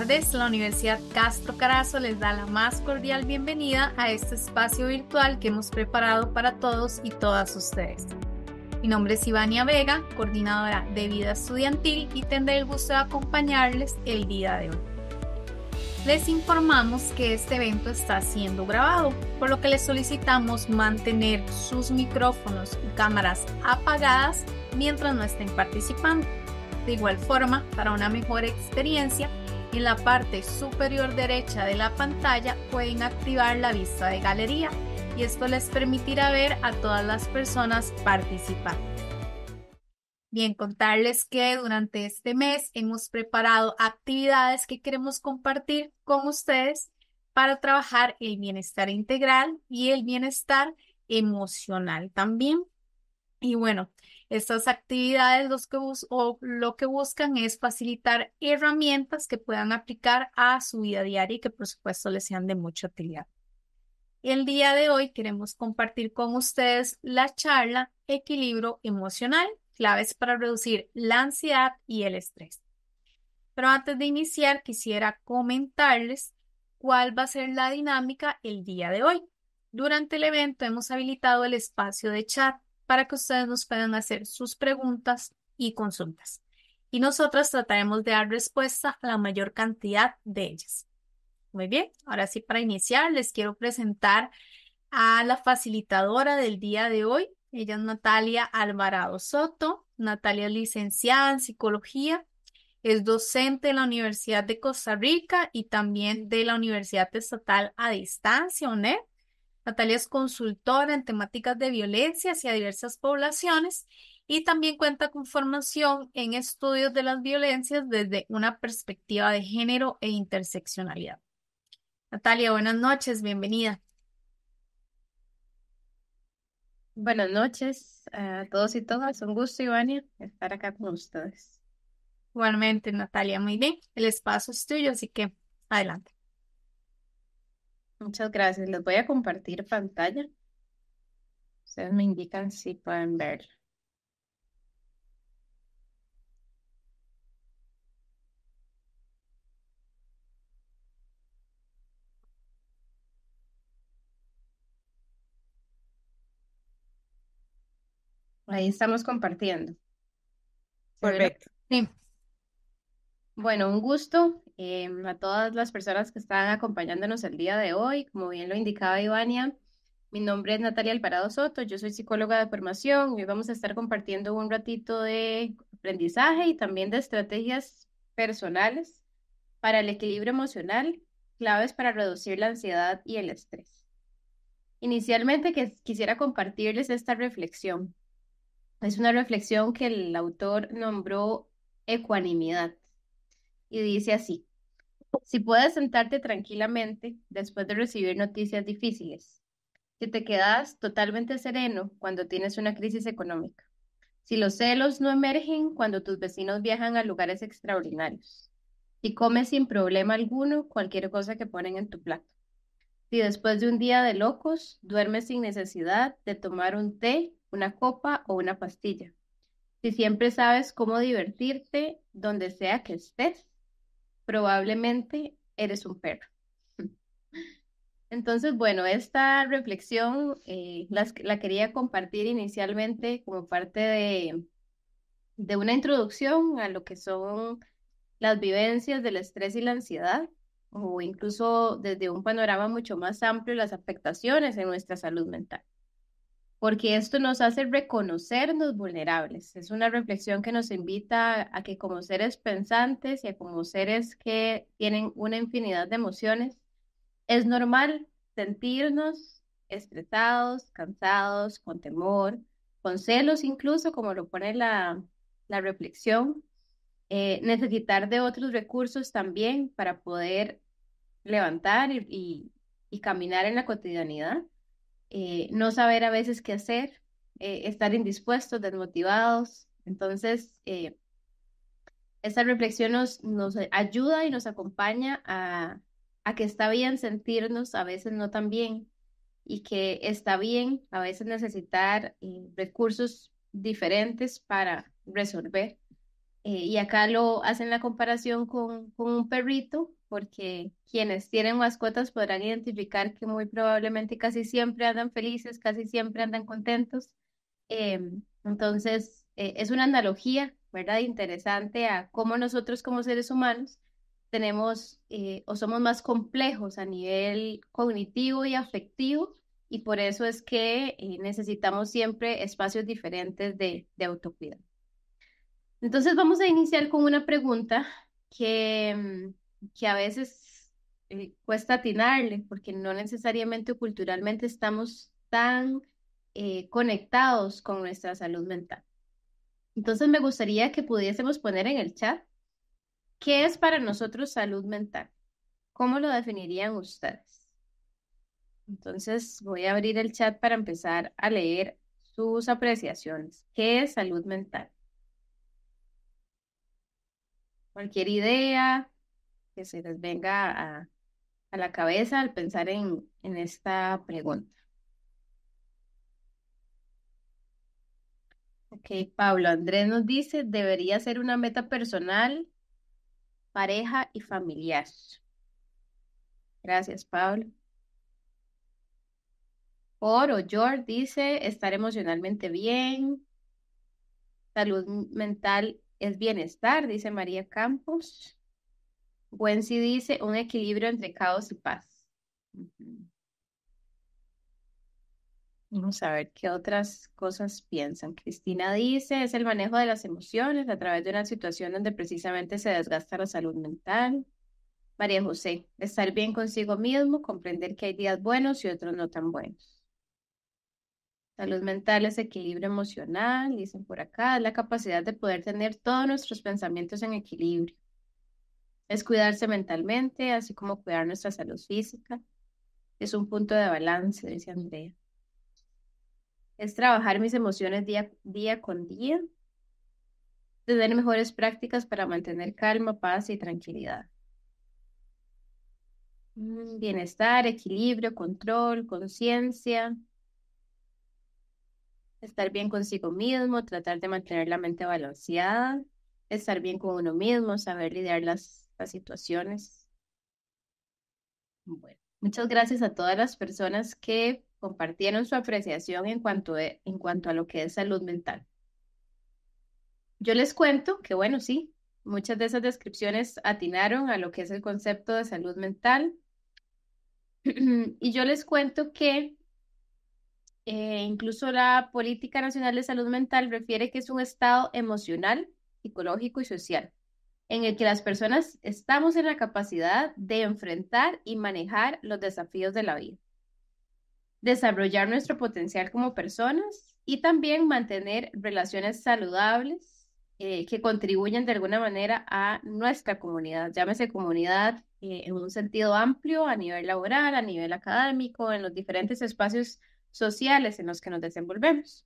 tardes, la Universidad Castro Carazo les da la más cordial bienvenida a este espacio virtual que hemos preparado para todos y todas ustedes. Mi nombre es Ivania Vega, coordinadora de vida estudiantil y tendré el gusto de acompañarles el día de hoy. Les informamos que este evento está siendo grabado, por lo que les solicitamos mantener sus micrófonos y cámaras apagadas mientras no estén participando. De igual forma, para una mejor experiencia, en la parte superior derecha de la pantalla pueden activar la vista de galería y esto les permitirá ver a todas las personas participantes. Bien, contarles que durante este mes hemos preparado actividades que queremos compartir con ustedes para trabajar el bienestar integral y el bienestar emocional también. Y bueno, estas actividades los que o lo que buscan es facilitar herramientas que puedan aplicar a su vida diaria y que por supuesto les sean de mucha utilidad. El día de hoy queremos compartir con ustedes la charla Equilibrio Emocional, claves para reducir la ansiedad y el estrés. Pero antes de iniciar, quisiera comentarles cuál va a ser la dinámica el día de hoy. Durante el evento hemos habilitado el espacio de chat para que ustedes nos puedan hacer sus preguntas y consultas. Y nosotras trataremos de dar respuesta a la mayor cantidad de ellas. Muy bien, ahora sí, para iniciar, les quiero presentar a la facilitadora del día de hoy. Ella es Natalia Alvarado Soto. Natalia es licenciada en psicología, es docente de la Universidad de Costa Rica y también de la Universidad Estatal a Distancia, UNED. Natalia es consultora en temáticas de violencia hacia diversas poblaciones y también cuenta con formación en estudios de las violencias desde una perspectiva de género e interseccionalidad. Natalia, buenas noches, bienvenida. Buenas noches a todos y todas. Un gusto, Ivania, estar acá con ustedes. Igualmente, Natalia, muy bien. El espacio es tuyo, así que adelante. Muchas gracias. Les voy a compartir pantalla. Ustedes me indican si pueden ver. Ahí estamos compartiendo. Perfecto. Sí. Bueno, un gusto eh, a todas las personas que están acompañándonos el día de hoy. Como bien lo indicaba Ivania, mi nombre es Natalia Alparado Soto, yo soy psicóloga de formación y vamos a estar compartiendo un ratito de aprendizaje y también de estrategias personales para el equilibrio emocional, claves para reducir la ansiedad y el estrés. Inicialmente quisiera compartirles esta reflexión. Es una reflexión que el autor nombró ecuanimidad y dice así, si puedes sentarte tranquilamente después de recibir noticias difíciles, si te quedas totalmente sereno cuando tienes una crisis económica, si los celos no emergen cuando tus vecinos viajan a lugares extraordinarios, si comes sin problema alguno cualquier cosa que ponen en tu plato, si después de un día de locos duermes sin necesidad de tomar un té, una copa o una pastilla, si siempre sabes cómo divertirte donde sea que estés, probablemente eres un perro. Entonces, bueno, esta reflexión eh, la quería compartir inicialmente como parte de, de una introducción a lo que son las vivencias del estrés y la ansiedad, o incluso desde un panorama mucho más amplio las afectaciones en nuestra salud mental porque esto nos hace reconocernos vulnerables. Es una reflexión que nos invita a que como seres pensantes y como seres que tienen una infinidad de emociones, es normal sentirnos estresados, cansados, con temor, con celos incluso, como lo pone la, reflexión, eh, necesitar de otros recursos también para poder levantar y caminar en la cotidianidad. Eh, no saber a veces qué hacer, eh, estar indispuestos, desmotivados. Entonces, eh, esta reflexión nos, ayuda y nos acompaña a, que está bien sentirnos a veces no tan bien y que está bien a veces necesitar recursos diferentes para resolver. y acá lo hacen la comparación con, un perrito porque quienes tienen mascotas podrán identificar que muy probablemente casi siempre andan felices, casi siempre andan contentos. Em, entonces, eh, es una analogía, ¿verdad? Interesante a cómo nosotros como seres humanos tenemos eh, o somos más complejos a nivel cognitivo y afectivo y por eso es que eh, necesitamos siempre espacios diferentes de, de autocuidado. Entonces vamos a iniciar con una pregunta que em, que a veces eh, cuesta atinarle, porque no necesariamente culturalmente estamos tan eh, conectados con nuestra salud mental. Entonces me gustaría que pudiésemos poner en el chat qué es para nosotros salud mental. ¿Cómo lo definirían ustedes? Entonces voy a abrir el chat para empezar a leer sus apreciaciones. ¿Qué es salud mental? Cualquier idea, que se les venga a, la cabeza al pensar en, en esta pregunta. Ok, Pablo Andrés nos dice, debería ser una meta personal, pareja y familiar. Gracias, Pablo. Oro George dice, estar emocionalmente bien. Salud mental es bienestar, dice María Campos sí dice un equilibrio entre caos y paz. Vamos a ver qué otras cosas piensan. Cristina dice, es el manejo de las emociones a través de una situación donde precisamente se desgasta la salud mental. María José, estar bien consigo mismo, comprender que hay días buenos y otros no tan buenos. Salud mental es equilibrio emocional, dicen por acá, es la capacidad de poder tener todos nuestros pensamientos en equilibrio. Es cuidarse mentalmente, así como cuidar nuestra salud física. Es un punto de balance, dice Andrea. Es trabajar mis emociones día, día con día. Tener mejores prácticas para mantener calma, paz y tranquilidad. Mm, bienestar, equilibrio, control, conciencia. Estar bien consigo mismo, tratar de mantener la mente balanceada, estar bien con uno mismo, saber lidiar las situaciones. muchas gracias a todas las personas que compartieron su apreciación en cuanto, en cuanto a lo que es salud mental. Yo les cuento que, bueno, sí, muchas de esas descripciones atinaron a lo que es el concepto de salud mental. Y yo les cuento que eh, incluso la Política Nacional de Salud Mental refiere que es un estado emocional, psicológico y social en el que las personas estamos en la capacidad de enfrentar y manejar los desafíos de la vida, desarrollar nuestro potencial como personas y también mantener relaciones saludables eh, que contribuyen de alguna manera a nuestra comunidad, llámese comunidad eh, en un sentido amplio, a nivel laboral, a nivel académico, en los diferentes espacios sociales en los que nos desenvolvemos.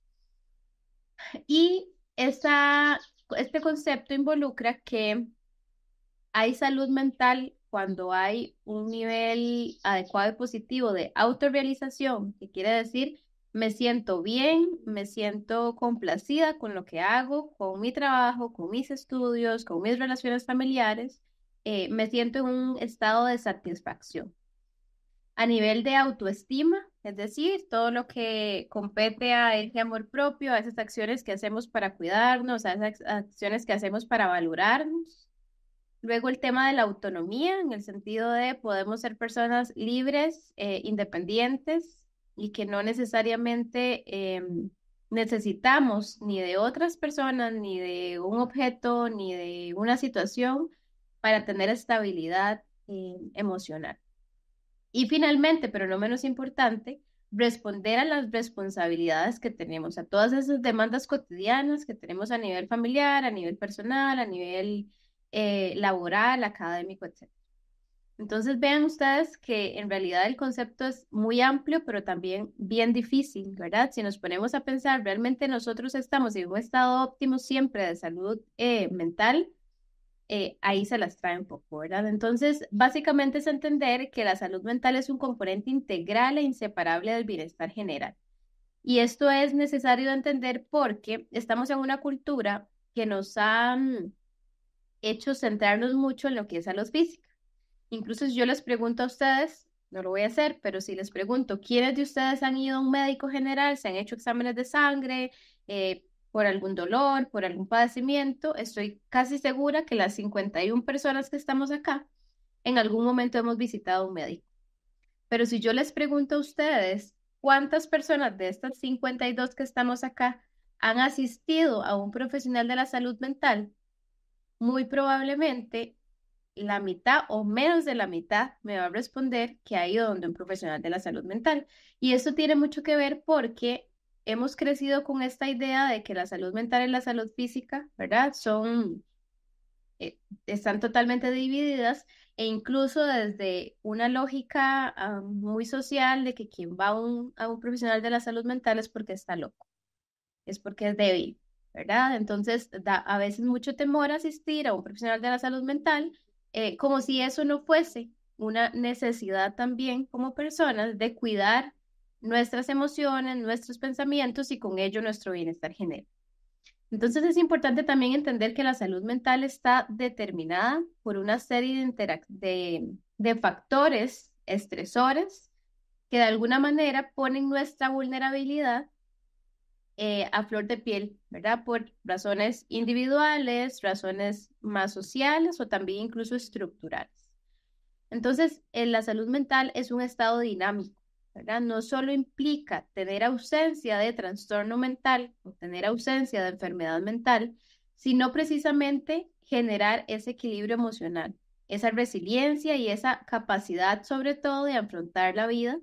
Y esta este concepto involucra que hay salud mental cuando hay un nivel adecuado y positivo de autorrealización, que quiere decir me siento bien, me siento complacida con lo que hago, con mi trabajo, con mis estudios, con mis relaciones familiares, eh, me siento en un estado de satisfacción a nivel de autoestima, es decir, todo lo que compete a ese amor propio, a esas acciones que hacemos para cuidarnos, a esas acciones que hacemos para valorarnos. Luego el tema de la autonomía, en el sentido de podemos ser personas libres, eh, independientes y que no necesariamente em, necesitamos ni de otras personas, ni de un objeto, ni de una situación para tener estabilidad eh, emocional. Y finalmente, pero no menos importante, responder a las responsabilidades que tenemos, a todas esas demandas cotidianas que tenemos a nivel familiar, a nivel personal, a nivel eh, laboral, académico, etc. Entonces vean ustedes que en realidad el concepto es muy amplio, pero también bien difícil, ¿verdad? Si nos ponemos a pensar, realmente nosotros estamos en un estado óptimo siempre de salud eh, mental, eh, ahí se las trae un poco, ¿verdad? Entonces, básicamente es entender que la salud mental es un componente integral e inseparable del bienestar general. Y esto es necesario entender porque estamos en una cultura que nos ha hecho centrarnos mucho en lo que es salud física. Incluso si yo les pregunto a ustedes, no lo voy a hacer, pero si les pregunto, ¿quiénes de ustedes han ido a un médico general? ¿Se han hecho exámenes de sangre? Eh, por algún dolor, por algún padecimiento. Estoy casi segura que las 51 personas que estamos acá, en algún momento hemos visitado a un médico. Pero si yo les pregunto a ustedes, ¿cuántas personas de estas 52 que estamos acá han asistido a un profesional de la salud mental? Muy probablemente la mitad o menos de la mitad me va a responder que ha ido donde un profesional de la salud mental. Y eso tiene mucho que ver porque hemos crecido con esta idea de que la salud mental y la salud física, ¿verdad? Son, eh, están totalmente divididas e incluso desde una lógica ah, muy social de que quien va a un, profesional de la salud mental es porque está loco, es porque es débil, ¿verdad? Entonces da a veces mucho temor asistir a un profesional de la salud mental eh, como si eso no fuese una necesidad también como personas de cuidar nuestras emociones, nuestros pensamientos y con ello nuestro bienestar general. Entonces es importante también entender que la salud mental está determinada por una serie de, factores estresores que de alguna manera ponen nuestra vulnerabilidad eh, a flor de piel, ¿verdad? Por razones individuales, razones más sociales o también incluso estructurales. Entonces, eh, la salud mental es un estado dinámico no solo implica tener ausencia de trastorno mental o tener ausencia de enfermedad mental, sino precisamente generar ese equilibrio emocional, esa resiliencia y esa capacidad sobre todo de afrontar la vida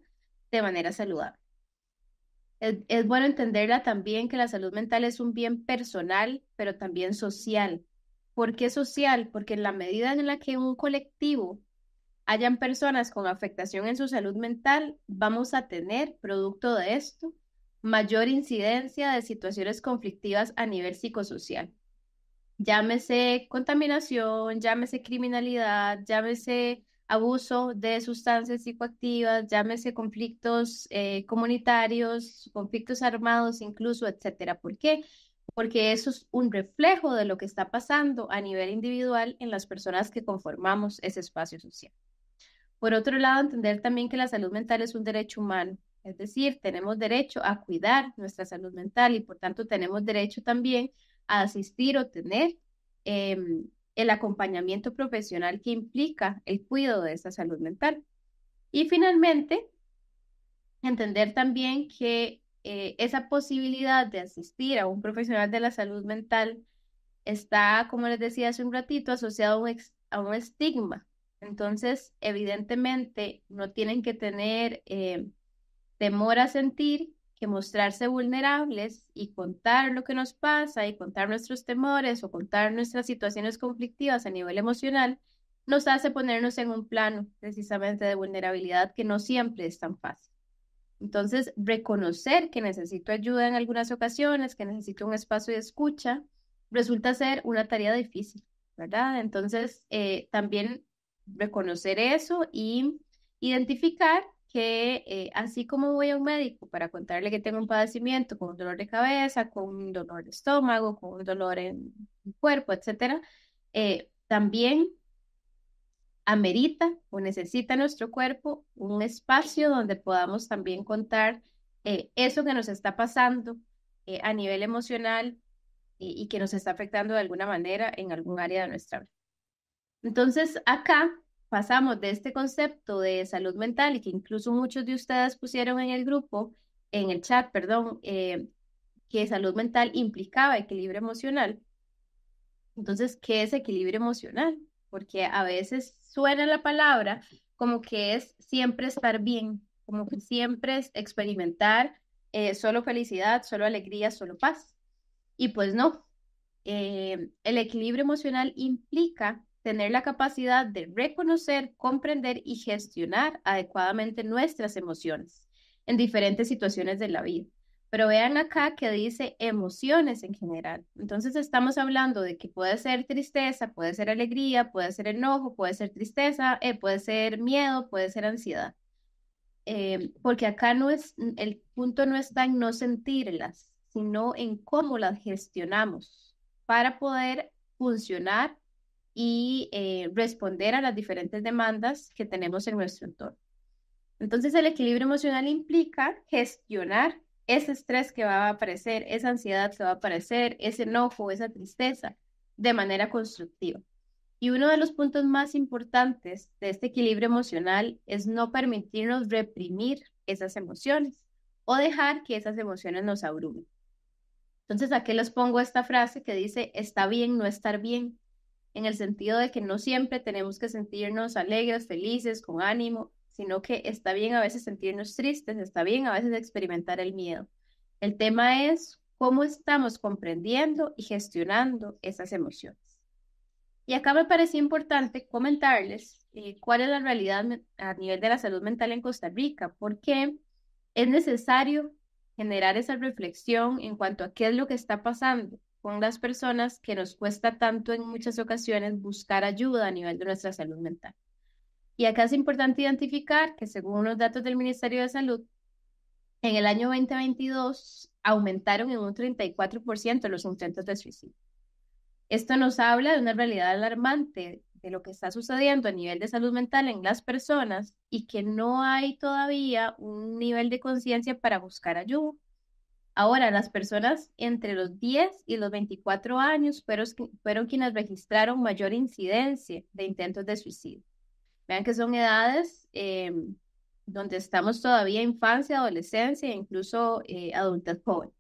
de manera saludable. Es, es, bueno entenderla también que la salud mental es un bien personal, pero también social. ¿Por qué social? Porque en la medida en la que un colectivo hayan personas con afectación en su salud mental, vamos a tener, producto de esto, mayor incidencia de situaciones conflictivas a nivel psicosocial. Llámese contaminación, llámese criminalidad, llámese abuso de sustancias psicoactivas, llámese conflictos eh, comunitarios, conflictos armados incluso, etcétera. ¿Por qué? Porque eso es un reflejo de lo que está pasando a nivel individual en las personas que conformamos ese espacio social. Por otro lado, entender también que la salud mental es un derecho humano, es decir, tenemos derecho a cuidar nuestra salud mental y por tanto tenemos derecho también a asistir o tener em, el acompañamiento profesional que implica el cuidado de esa salud mental. Y finalmente, entender también que eh, esa posibilidad de asistir a un profesional de la salud mental está, como les decía hace un ratito, asociado a un estigma entonces, evidentemente, no tienen que tener eh, temor a sentir que mostrarse vulnerables y contar lo que nos pasa y contar nuestros temores o contar nuestras situaciones conflictivas a nivel emocional nos hace ponernos en un plano precisamente de vulnerabilidad que no siempre es tan fácil. Entonces, reconocer que necesito ayuda en algunas ocasiones, que necesito un espacio de escucha, resulta ser una tarea difícil, ¿verdad? Entonces, eh, también reconocer eso y identificar que eh, así como voy a un médico para contarle que tengo un padecimiento con un dolor de cabeza, con un dolor de estómago, con un dolor en el cuerpo, etcétera, eh, también amerita o necesita nuestro cuerpo un espacio donde podamos también contar eh, eso que nos está pasando a nivel emocional y que nos está afectando de alguna manera en algún área de nuestra vida. Entonces, acá pasamos de este concepto de salud mental y que incluso muchos de ustedes pusieron en el grupo, en el chat, perdón, eh, que salud mental implicaba equilibrio emocional. Entonces, ¿qué es equilibrio emocional? Porque a veces suena la palabra como que es siempre estar bien, como que siempre es experimentar eh, solo felicidad, solo alegría, solo paz. Y pues no, eh, el equilibrio emocional implica tener la capacidad de reconocer, comprender y gestionar adecuadamente nuestras emociones en diferentes situaciones de la vida. Pero vean acá que dice emociones en general. Entonces estamos hablando de que puede ser tristeza, puede ser alegría, puede ser enojo, puede ser tristeza, eh, puede ser miedo, puede ser ansiedad. Eh, porque acá no es, el punto no está en no sentirlas, sino en cómo las gestionamos para poder funcionar y eh, responder a las diferentes demandas que tenemos en nuestro entorno. Entonces el equilibrio emocional implica gestionar ese estrés que va a aparecer, esa ansiedad que va a aparecer, ese enojo, esa tristeza, de manera constructiva. Y uno de los puntos más importantes de este equilibrio emocional es no permitirnos reprimir esas emociones o dejar que esas emociones nos abrumen. Entonces, aquí les pongo esta frase que dice, está bien no estar bien, en el sentido de que no siempre tenemos que sentirnos alegres, felices, con ánimo, sino que está bien a veces sentirnos tristes, está bien a veces experimentar el miedo. El tema es cómo estamos comprendiendo y gestionando esas emociones. Y acá me parece importante comentarles eh, cuál es la realidad a nivel de la salud mental en Costa Rica, porque es necesario generar esa reflexión en cuanto a qué es lo que está pasando con las personas que nos cuesta tanto en muchas ocasiones buscar ayuda a nivel de nuestra salud mental. Y acá es importante identificar que según los datos del Ministerio de Salud, en el año 2022 aumentaron en un 34% los intentos de suicidio. Esto nos habla de una realidad alarmante de lo que está sucediendo a nivel de salud mental en las personas y que no hay todavía un nivel de conciencia para buscar ayuda. Ahora, las personas entre los 10 y los 24 años fueron, quienes registraron mayor incidencia de intentos de suicidio. Vean que son edades eh, donde estamos todavía infancia, adolescencia e incluso eh, joven.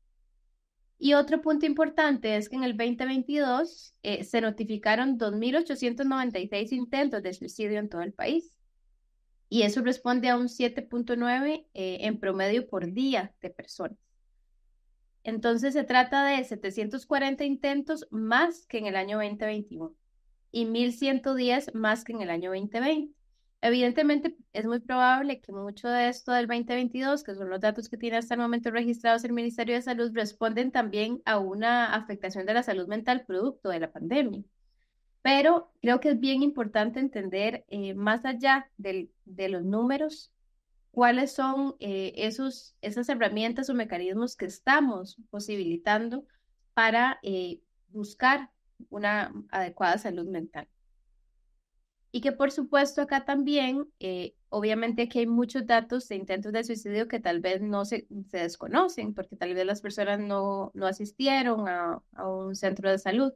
Y otro punto importante es que en el 2022 eh, se notificaron 2.896 intentos de suicidio en todo el país. Y eso responde a un 7.9 eh, en promedio por día de personas. Entonces se trata de 740 intentos más que en el año 2021 y 1110 más que en el año 2020. Evidentemente es muy probable que mucho de esto del 2022, que son los datos que tiene hasta el momento registrados el Ministerio de Salud, responden también a una afectación de la salud mental producto de la pandemia. Pero creo que es bien importante entender, eh, más allá de los números, cuáles son eh, esos, esas herramientas o mecanismos que estamos posibilitando para eh, buscar una adecuada salud mental. Y que por supuesto acá también, eh, obviamente que hay muchos datos de intentos de suicidio que tal vez no se, desconocen, porque tal vez las personas no, no asistieron a un centro de salud.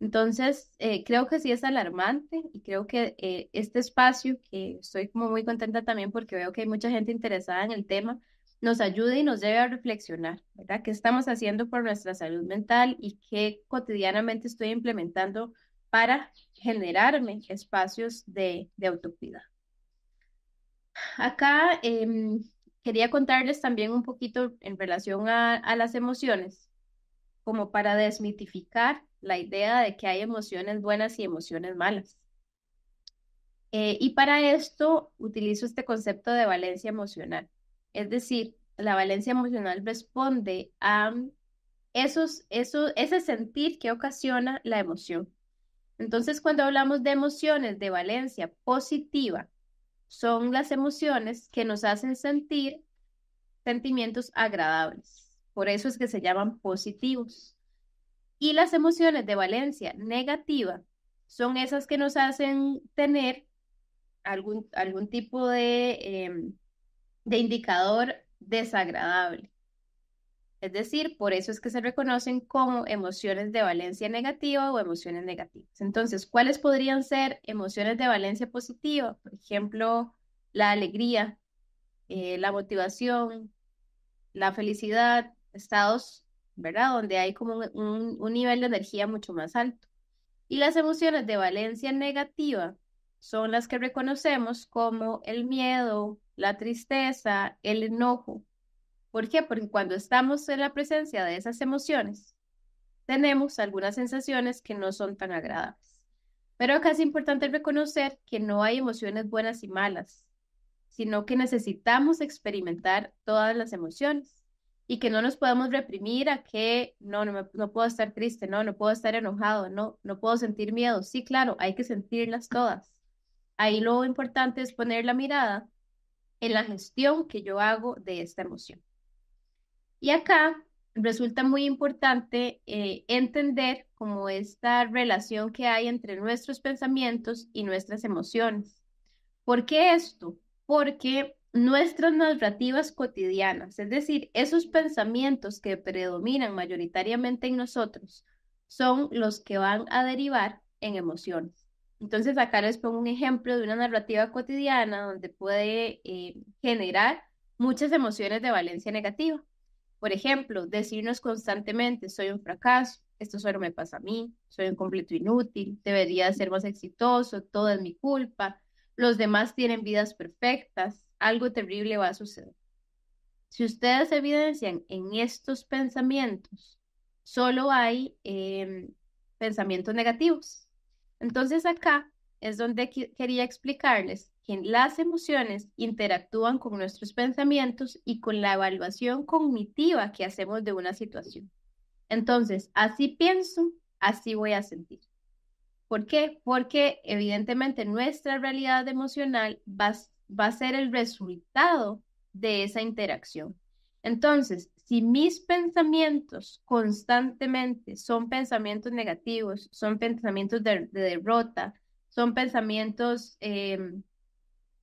Entonces, eh, creo que sí es alarmante y creo que eh, este espacio, que estoy como muy contenta también porque veo que hay mucha gente interesada en el tema, nos ayude y nos debe a reflexionar, ¿verdad? ¿Qué estamos haciendo por nuestra salud mental y qué cotidianamente estoy implementando para generarme espacios de, de autocuidado? Acá em, quería contarles también un poquito en relación a las emociones como para desmitificar la idea de que hay emociones buenas y emociones malas. Eh, y para esto utilizo este concepto de valencia emocional. Es decir, la valencia emocional responde a ese sentir que ocasiona la emoción. Entonces, cuando hablamos de emociones de valencia positiva, son las emociones que nos hacen sentir sentimientos agradables. Por eso es que se llaman positivos. Y las emociones de valencia negativa son esas que nos hacen tener algún, algún tipo de, em, de indicador desagradable. Es decir, por eso es que se reconocen como emociones de valencia negativa o emociones negativas. Entonces, ¿cuáles podrían ser emociones de valencia positiva? Por ejemplo, la alegría, eh, la motivación, la felicidad, estados, ¿verdad? Donde hay como un, nivel de energía mucho más alto. Y las emociones de valencia negativa son las que reconocemos como el miedo, la tristeza, el enojo. ¿Por qué? Porque cuando estamos en la presencia de esas emociones, tenemos algunas sensaciones que no son tan agradables. Pero acá es importante reconocer que no hay emociones buenas y malas, sino que necesitamos experimentar todas las emociones y que no nos podemos reprimir a que no, no, puedo estar triste, no, no puedo estar enojado, no, no puedo sentir miedo. Sí, claro, hay que sentirlas todas. Ahí lo importante es poner la mirada en la gestión que yo hago de esta emoción. Y acá resulta muy importante eh, entender como esta relación que hay entre nuestros pensamientos y nuestras emociones. ¿Por qué esto? Porque nuestras narrativas cotidianas, es decir, esos pensamientos que predominan mayoritariamente en nosotros son los que van a derivar en emociones. Entonces, acá les pongo un ejemplo de una narrativa cotidiana donde puede eh, generar muchas emociones de valencia negativa. Por ejemplo, decirnos constantemente, soy un fracaso, esto solo me pasa a mí, soy un completo inútil, debería ser más exitoso, todo es mi culpa, los demás tienen vidas perfectas, algo terrible va a suceder. Si ustedes evidencian en estos pensamientos, solo hay em, pensamientos negativos. Entonces acá es donde quería explicarles que las emociones interactúan con nuestros pensamientos y con la evaluación cognitiva que hacemos de una situación. Entonces, así pienso, así voy a sentir. ¿Por qué? Porque evidentemente nuestra realidad emocional va a va a ser el resultado de esa interacción. Entonces, si mis pensamientos constantemente son pensamientos negativos, son pensamientos de, derrota, son pensamientos em,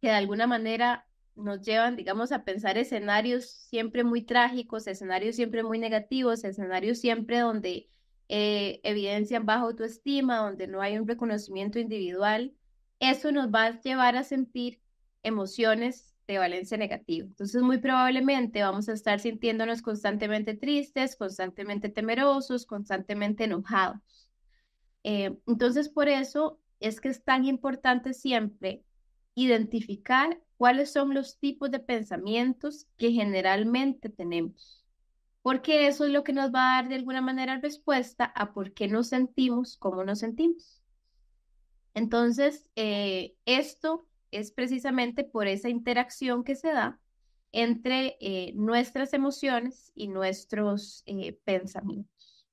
que de alguna manera nos llevan, digamos, a pensar escenarios siempre muy trágicos, escenarios siempre muy negativos, escenarios siempre donde eh, evidencian baja autoestima, donde no hay un reconocimiento individual, eso nos va a llevar a sentir emociones de valencia negativa. Entonces, muy probablemente vamos a estar sintiéndonos constantemente tristes, constantemente temerosos, constantemente enojados. Eh, entonces, por eso es que es tan importante siempre identificar cuáles son los tipos de pensamientos que generalmente tenemos, porque eso es lo que nos va a dar de alguna manera respuesta a por qué nos sentimos como nos sentimos. Entonces, eh, esto es precisamente por esa interacción que se da entre eh, nuestras emociones y nuestros eh, pensamientos.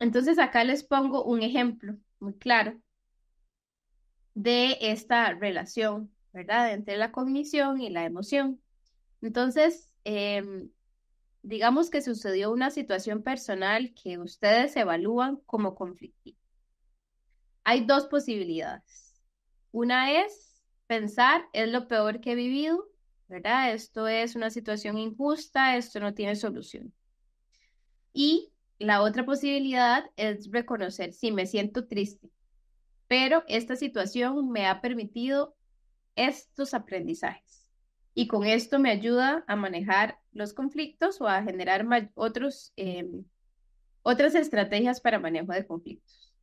Entonces acá les pongo un ejemplo muy claro de esta relación, ¿verdad? Entre la cognición y la emoción. Entonces, em, Digamos que sucedió una situación personal que ustedes evalúan como conflictiva. Hay dos posibilidades. Una es pensar, es lo peor que he vivido, ¿verdad? Esto es una situación injusta, esto no tiene solución. Y la otra posibilidad es reconocer, sí, me siento triste, pero esta situación me ha permitido estos aprendizajes y con esto me ayuda a manejar los conflictos o a generar otros, em, otras estrategias para manejo de conflictos.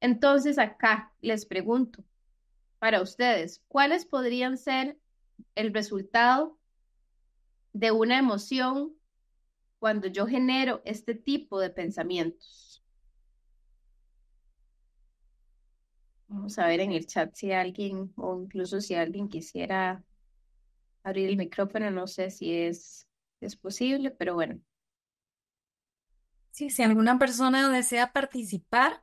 Entonces acá les pregunto para ustedes, ¿cuáles podrían ser el resultado de una emoción cuando yo genero este tipo de pensamientos? Vamos a ver en el chat si alguien o incluso si alguien quisiera abrir el micrófono, no sé si es, es posible, pero bueno. Sí, si alguna persona desea participar,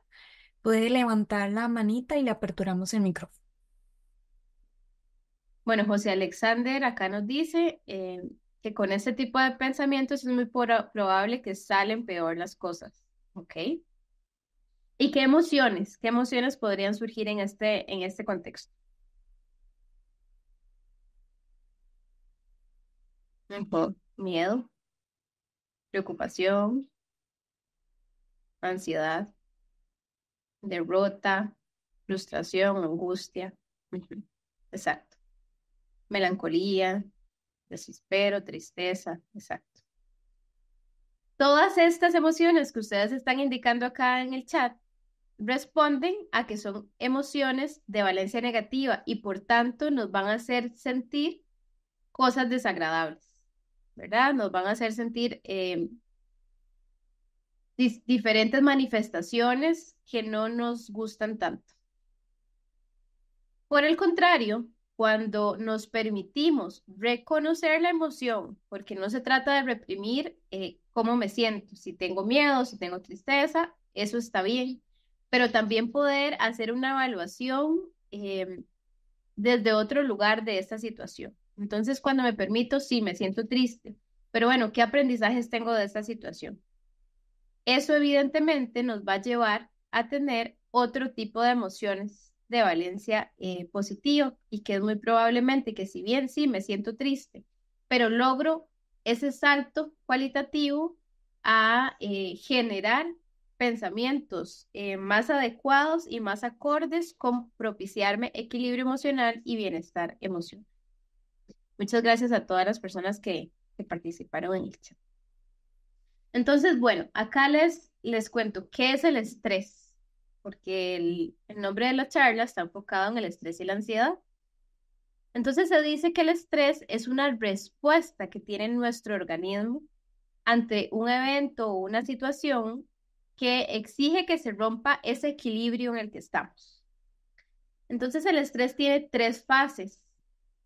puede levantar la manita y le aperturamos el micrófono. Bueno, José Alexander acá nos dice eh, que con este tipo de pensamientos es muy probable que salen peor las cosas, ¿ok? ¿Y qué emociones, qué emociones podrían surgir en este, en este contexto? Miedo, preocupación, ansiedad, derrota, frustración, angustia. Exacto. Melancolía, desespero, tristeza. Exacto. Todas estas emociones que ustedes están indicando acá en el chat responden a que son emociones de valencia negativa y por tanto nos van a hacer sentir cosas desagradables. Nos van a hacer sentir eh, diferentes manifestaciones que no nos gustan tanto. Por el contrario, cuando nos permitimos reconocer la emoción, porque no se trata de reprimir eh, cómo me siento, si tengo miedo, si tengo tristeza, eso está bien, pero también poder hacer una evaluación em, desde otro lugar de esta situación. Entonces, cuando me permito, sí, me siento triste, pero bueno, ¿qué aprendizajes tengo de esta situación? Eso evidentemente nos va a llevar a tener otro tipo de emociones de valencia eh, positivo positiva y que es muy probablemente que si bien sí me siento triste, pero logro ese salto cualitativo a eh, generar pensamientos eh, más adecuados y más acordes con propiciarme equilibrio emocional y bienestar emocional. Muchas gracias a todas las personas que, participaron en el chat. Entonces, bueno, acá les, les cuento qué es el estrés, porque el nombre de la charla está enfocado en el estrés y la ansiedad. Entonces se dice que el estrés es una respuesta que tiene nuestro organismo ante un evento o una situación que exige que se rompa ese equilibrio en el que estamos. Entonces el estrés tiene tres fases.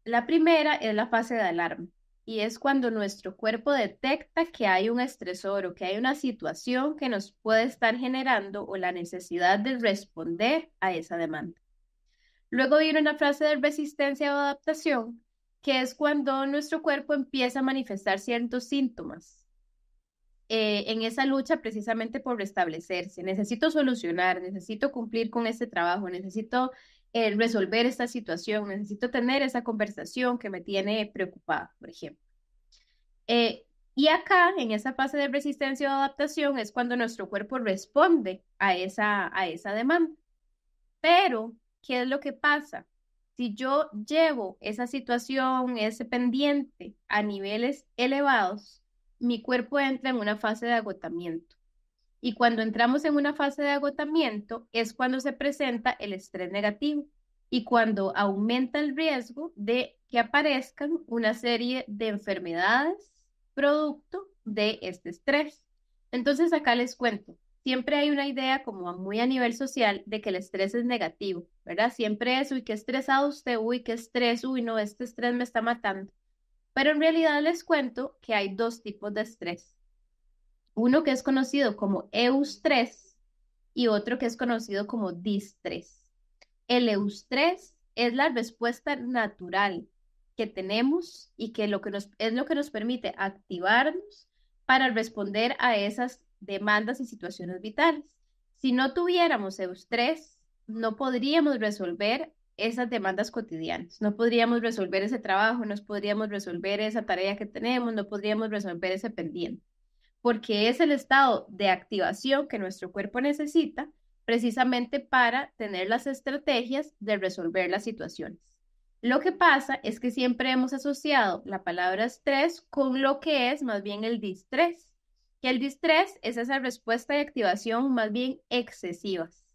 La primera es la fase de alarma y es cuando nuestro cuerpo detecta que hay un estresor o que hay una situación que nos puede estar generando o la necesidad de responder a esa demanda. Luego viene una fase de resistencia o adaptación, que es cuando nuestro cuerpo empieza a manifestar ciertos síntomas eh, en esa lucha precisamente por restablecerse. Necesito solucionar, necesito cumplir con ese trabajo, necesito resolver esta situación, necesito tener esa conversación que me tiene preocupada, por ejemplo. Eh, y acá, en esa fase de resistencia o adaptación, es cuando nuestro cuerpo responde a esa, a esa demanda. Pero, ¿qué es lo que pasa? Si yo llevo esa situación, ese pendiente a niveles elevados, mi cuerpo entra en una fase de agotamiento. Y cuando entramos en una fase de agotamiento es cuando se presenta el estrés negativo y cuando aumenta el riesgo de que aparezcan una serie de enfermedades producto de este estrés. Entonces acá les cuento, siempre hay una idea como muy a nivel social de que el estrés es negativo, ¿verdad? Siempre es, uy, qué estresado usted, uy, qué estrés, uy, no, este estrés me está matando. Pero en realidad les cuento que hay dos tipos de estrés uno que es conocido como eus y otro que es conocido como dis El eus es la respuesta natural que tenemos y que, lo que es lo que nos permite activarnos para responder a esas demandas y situaciones vitales. Si no tuviéramos eus no podríamos resolver esas demandas cotidianas, no podríamos resolver ese trabajo, no podríamos resolver esa tarea que tenemos, no podríamos resolver ese pendiente porque es el estado de activación que nuestro cuerpo necesita precisamente para tener las estrategias de resolver las situaciones. Lo que pasa es que siempre hemos asociado la palabra estrés con lo que es más bien el distrés, que el distrés es esa respuesta de activación más bien excesivas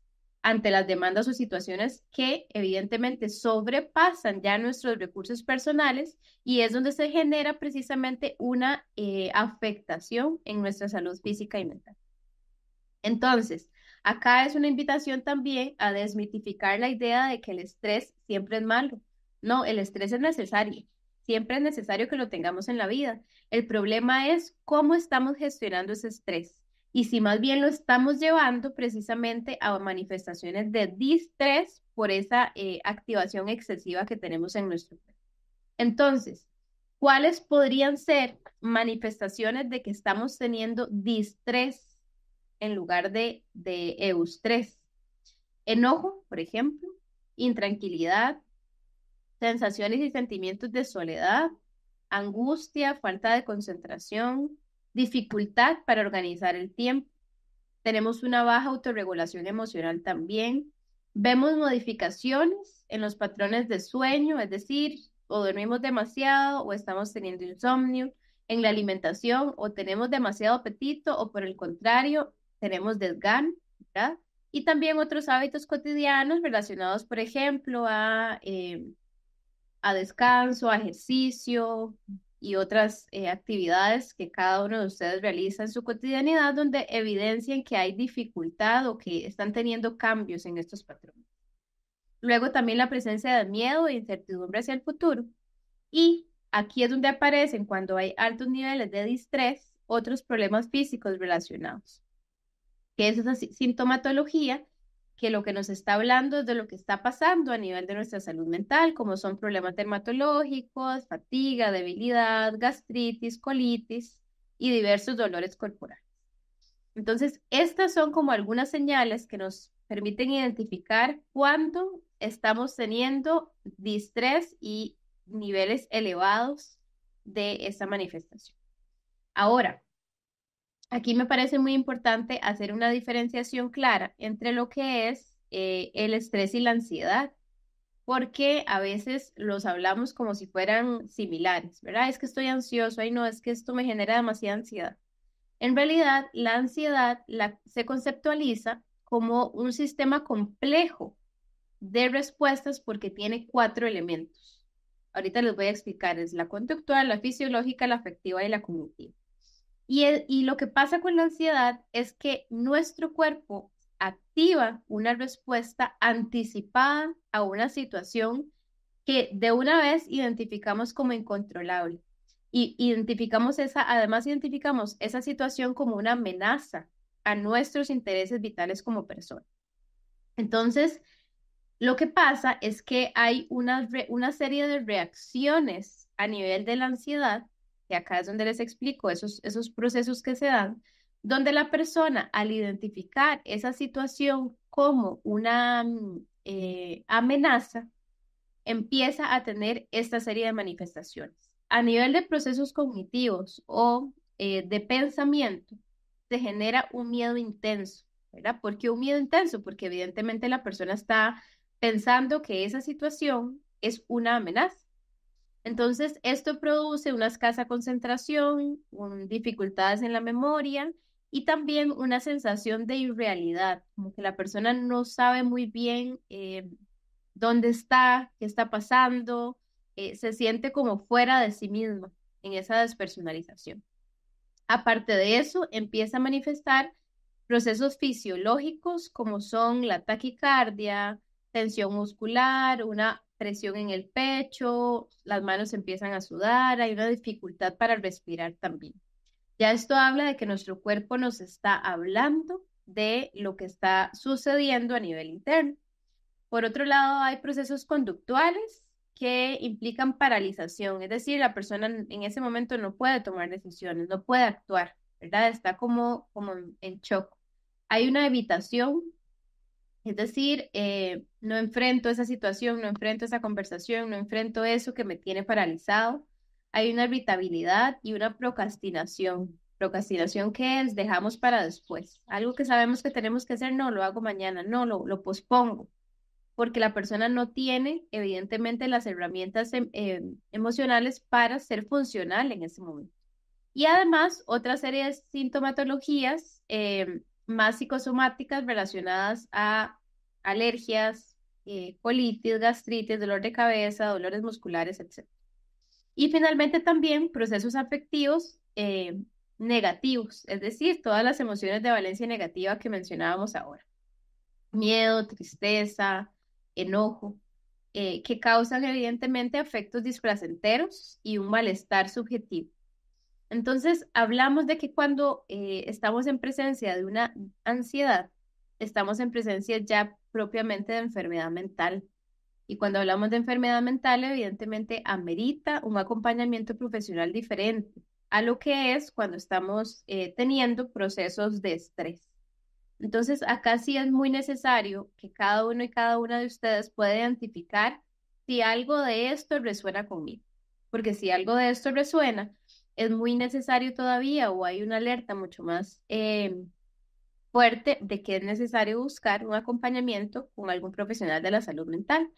ante las demandas o situaciones que evidentemente sobrepasan ya nuestros recursos personales y es donde se genera precisamente una eh, afectación en nuestra salud física y mental. Entonces, acá es una invitación también a desmitificar la idea de que el estrés siempre es malo. No, el estrés es necesario. Siempre es necesario que lo tengamos en la vida. El problema es cómo estamos gestionando ese estrés y si más bien lo estamos llevando precisamente a manifestaciones de distrés por esa eh, activación excesiva que tenemos en nuestro cuerpo. Entonces, ¿cuáles podrían ser manifestaciones de que estamos teniendo distrés en lugar de, de eustrés? Enojo, por ejemplo, intranquilidad, sensaciones y sentimientos de soledad, angustia, falta de concentración, dificultad para organizar el tiempo, tenemos una baja autorregulación emocional también, vemos modificaciones en los patrones de sueño, es decir, o dormimos demasiado o estamos teniendo insomnio, en la alimentación o tenemos demasiado apetito o por el contrario, tenemos desgan ¿verdad? Y también otros hábitos cotidianos relacionados, por ejemplo, a, eh, a descanso, a ejercicio, y otras eh, actividades que cada uno de ustedes realiza en su cotidianidad donde evidencian que hay dificultad o que están teniendo cambios en estos patrones. Luego también la presencia de miedo e incertidumbre hacia el futuro. Y aquí es donde aparecen cuando hay altos niveles de distrés otros problemas físicos relacionados. Que es esa sintomatología que lo que nos está hablando es de lo que está pasando a nivel de nuestra salud mental, como son problemas dermatológicos, fatiga, debilidad, gastritis, colitis y diversos dolores corporales. Entonces, estas son como algunas señales que nos permiten identificar cuándo estamos teniendo distrés y niveles elevados de esa manifestación. Ahora, aquí me parece muy importante hacer una diferenciación clara entre lo que es eh, el estrés y la ansiedad, porque a veces los hablamos como si fueran similares, ¿verdad? Es que estoy ansioso, y no, es que esto me genera demasiada ansiedad. En realidad, la ansiedad se conceptualiza como un sistema complejo de respuestas porque tiene cuatro elementos. Ahorita les voy a explicar, es la conductual, la fisiológica, la afectiva y la cognitiva. Y, lo que pasa con la ansiedad es que nuestro cuerpo activa una respuesta anticipada a una situación que de una vez identificamos como incontrolable. Y identificamos esa, además identificamos esa situación como una amenaza a nuestros intereses vitales como persona. Entonces, lo que pasa es que hay una, una serie de reacciones a nivel de la ansiedad que acá es donde les explico esos, esos procesos que se dan, donde la persona al identificar esa situación como una mm, eh, amenaza, empieza a tener esta serie de manifestaciones. A nivel de procesos cognitivos o eh, de pensamiento, se genera un miedo intenso, ¿verdad? ¿Por qué un miedo intenso? Porque evidentemente la persona está pensando que esa situación es una amenaza. Entonces, esto produce una escasa concentración, dificultades en la memoria y también una sensación de irrealidad, como que la persona no sabe muy bien eh, dónde está, qué está pasando, eh, se siente como fuera de sí misma en esa despersonalización. Aparte de eso, empieza a manifestar procesos fisiológicos como son la taquicardia, tensión muscular, una presión en el pecho, las manos empiezan a sudar, hay una dificultad para respirar también. Ya esto habla de que nuestro cuerpo nos está hablando de lo que está sucediendo a nivel interno. Por otro lado, hay procesos conductuales que implican paralización, es decir, la persona en ese momento no puede tomar decisiones, no puede actuar, ¿verdad? Está como, como en shock. Hay una evitación es decir, eh, no enfrento esa situación, no enfrento esa conversación, no enfrento eso que me tiene paralizado. Hay una habitabilidad y una procrastinación. Procrastinación que es dejamos para después. Algo que sabemos que tenemos que hacer, no, lo hago mañana, no, lo, pospongo. Porque la persona no tiene, evidentemente, las herramientas em, em, emocionales para ser funcional en ese momento. Y además, otra serie de sintomatologías em, más psicosomáticas relacionadas a alergias, eh, colitis, gastritis, dolor de cabeza, dolores musculares, etc. Y finalmente también procesos afectivos eh, negativos, es decir, todas las emociones de valencia negativa que mencionábamos ahora. Miedo, tristeza, enojo, eh, que causan evidentemente afectos displacenteros y un malestar subjetivo. Entonces, hablamos de que cuando eh, estamos en presencia de una ansiedad, estamos en presencia ya propiamente de enfermedad mental. Y cuando hablamos de enfermedad mental, evidentemente amerita un acompañamiento profesional diferente a lo que es cuando estamos eh, teniendo procesos de estrés. Entonces, acá sí es muy necesario que cada uno y cada una de ustedes pueda identificar si algo de esto resuena conmigo. Porque si algo de esto resuena, es muy necesario todavía o hay una alerta mucho más em, fuerte de que es necesario buscar un acompañamiento con algún profesional de la salud mental,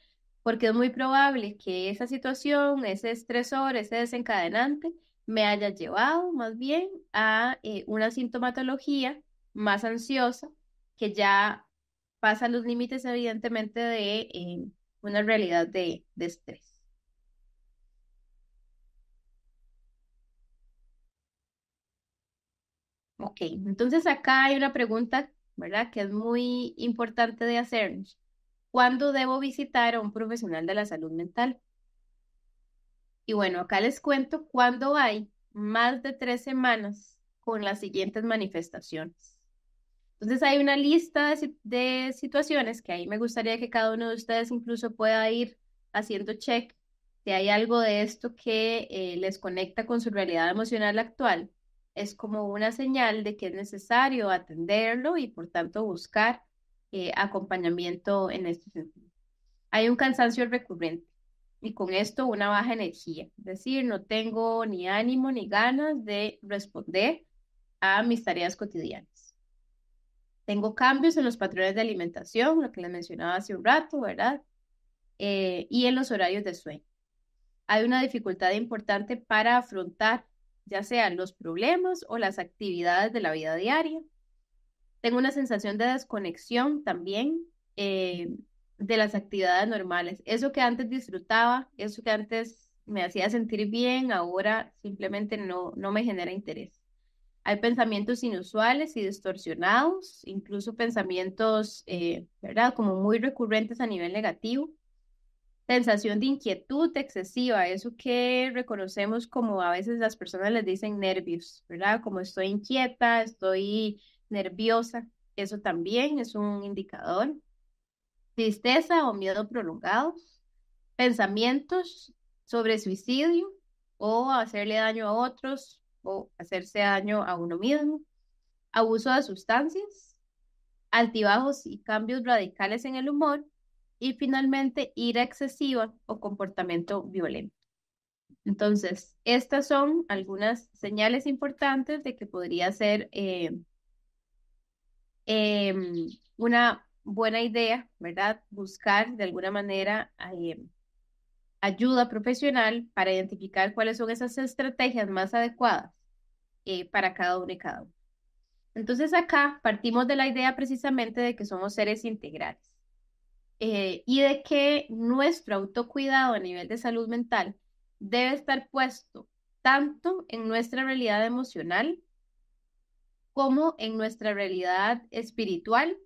porque es muy probable que esa situación, ese estresor, ese desencadenante, me haya llevado más bien a eh, una sintomatología más ansiosa que ya pasa los límites evidentemente de em, una realidad de estrés. Ok, entonces acá hay una pregunta, ¿verdad? Que es muy importante de hacer. ¿Cuándo debo visitar a un profesional de la salud mental? Y bueno, acá les cuento cuándo hay más de tres semanas con las siguientes manifestaciones. Entonces hay una lista de, situaciones que ahí me gustaría que cada uno de ustedes incluso pueda ir haciendo check si hay algo de esto que eh, les conecta con su realidad emocional actual es como una señal de que es necesario atenderlo y por tanto buscar eh, acompañamiento en este sentido. Hay un cansancio recurrente y con esto una baja energía, es decir, no tengo ni ánimo ni ganas de responder a mis tareas cotidianas. Tengo cambios en los patrones de alimentación, lo que les mencionaba hace un rato, ¿verdad? Eh, y en los horarios de sueño. Hay una dificultad importante para afrontar ya sean los problemas o las actividades de la vida diaria. Tengo una sensación de desconexión también eh, de las actividades normales. Eso que antes disfrutaba, eso que antes me hacía sentir bien, ahora simplemente no, no me genera interés. Hay pensamientos inusuales y distorsionados, incluso pensamientos, eh, ¿verdad? Como muy recurrentes a nivel negativo sensación de inquietud excesiva, eso que reconocemos como a veces las personas les dicen nervios, ¿verdad? Como estoy inquieta, estoy nerviosa, eso también es un indicador. Tristeza o miedo prolongado, pensamientos sobre suicidio o hacerle daño a otros o hacerse daño a uno mismo, abuso de sustancias, altibajos y cambios radicales en el humor, y finalmente, ira excesiva o comportamiento violento. Entonces, estas son algunas señales importantes de que podría ser eh, em, una buena idea, ¿verdad? Buscar de alguna manera eh, ayuda profesional para identificar cuáles son esas estrategias más adecuadas eh, para cada uno y cada uno. Entonces, acá partimos de la idea precisamente de que somos seres integrales eh, y de que nuestro autocuidado a nivel de salud mental debe estar puesto tanto en nuestra realidad emocional como en nuestra realidad espiritual,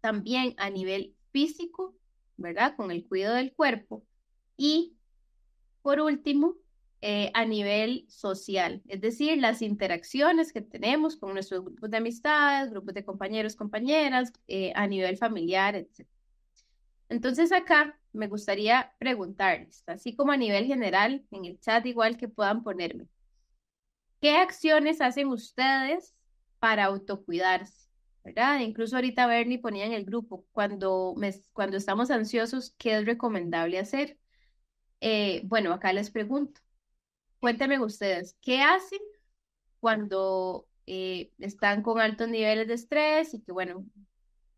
también a nivel físico, ¿verdad? Con el cuidado del cuerpo y, por último, eh, a nivel social, es decir, las interacciones que tenemos con nuestros grupos de amistades, grupos de compañeros, compañeras, eh, a nivel familiar, etc. Entonces acá me gustaría preguntarles, así como a nivel general, en el chat igual que puedan ponerme, ¿qué acciones hacen ustedes para autocuidarse? ¿Verdad? Incluso ahorita Bernie ponía en el grupo, cuando, cuando estamos ansiosos, ¿qué es recomendable hacer? Eh, bueno, acá les pregunto, cuéntenme ustedes, ¿qué hacen cuando eh, están con altos niveles de estrés y que, bueno,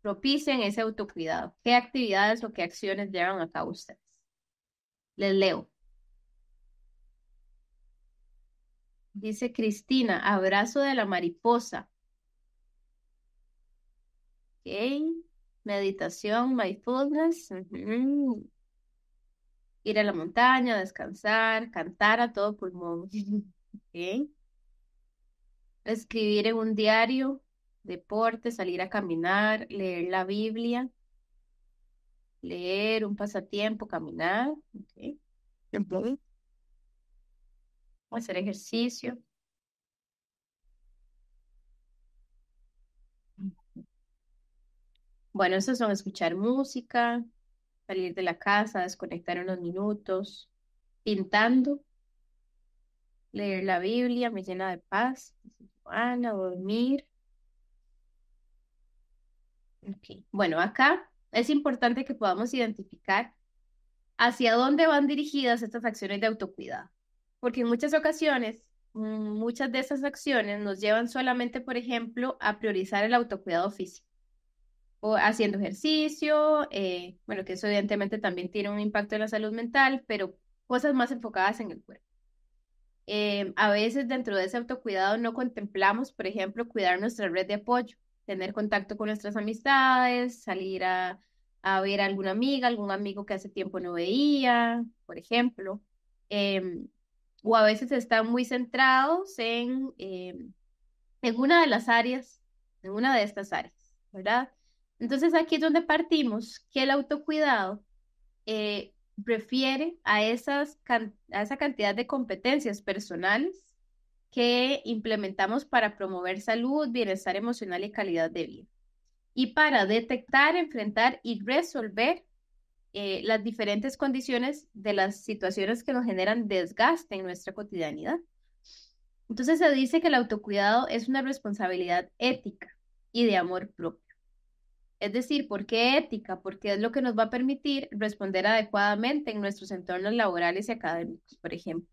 Propicien ese autocuidado? ¿Qué actividades o qué acciones llevan a cabo ustedes? Les leo. Dice Cristina, abrazo de la mariposa. Ok. Meditación, mindfulness. Ir a la montaña, descansar, cantar a todo pulmón. ok. Escribir en un diario, deporte, salir a caminar, leer la Biblia, leer un pasatiempo, caminar, okay. hacer ejercicio. Bueno, esos son escuchar música, salir de la casa, desconectar unos minutos, pintando, leer la Biblia, me llena de paz, Ana, dormir, bueno, acá es importante que podamos identificar hacia dónde van dirigidas estas acciones de autocuidado, porque en muchas ocasiones, mm, muchas de esas acciones nos llevan solamente, por ejemplo, a priorizar el autocuidado físico, o haciendo ejercicio, eh, bueno, que eso evidentemente también tiene un impacto en la salud mental, pero cosas más enfocadas en el cuerpo. Eh, a veces dentro de ese autocuidado no contemplamos, por ejemplo, cuidar nuestra red de apoyo tener contacto con nuestras amistades, salir a, ver a alguna amiga, algún amigo que hace tiempo no veía, por ejemplo. Em, o a veces están muy centrados en, em, en una de las áreas, en una de estas áreas, ¿verdad? Entonces aquí es donde partimos, que el autocuidado eh, refiere a, esas, a esa cantidad de competencias personales que implementamos para promover salud, bienestar emocional y calidad de vida. Y para detectar, enfrentar y resolver eh, las diferentes condiciones de las situaciones que nos generan desgaste en nuestra cotidianidad. Entonces se dice que el autocuidado es una responsabilidad ética y de amor propio. Es decir, ¿por qué ética? Porque es lo que nos va a permitir responder adecuadamente en nuestros entornos laborales y académicos, por ejemplo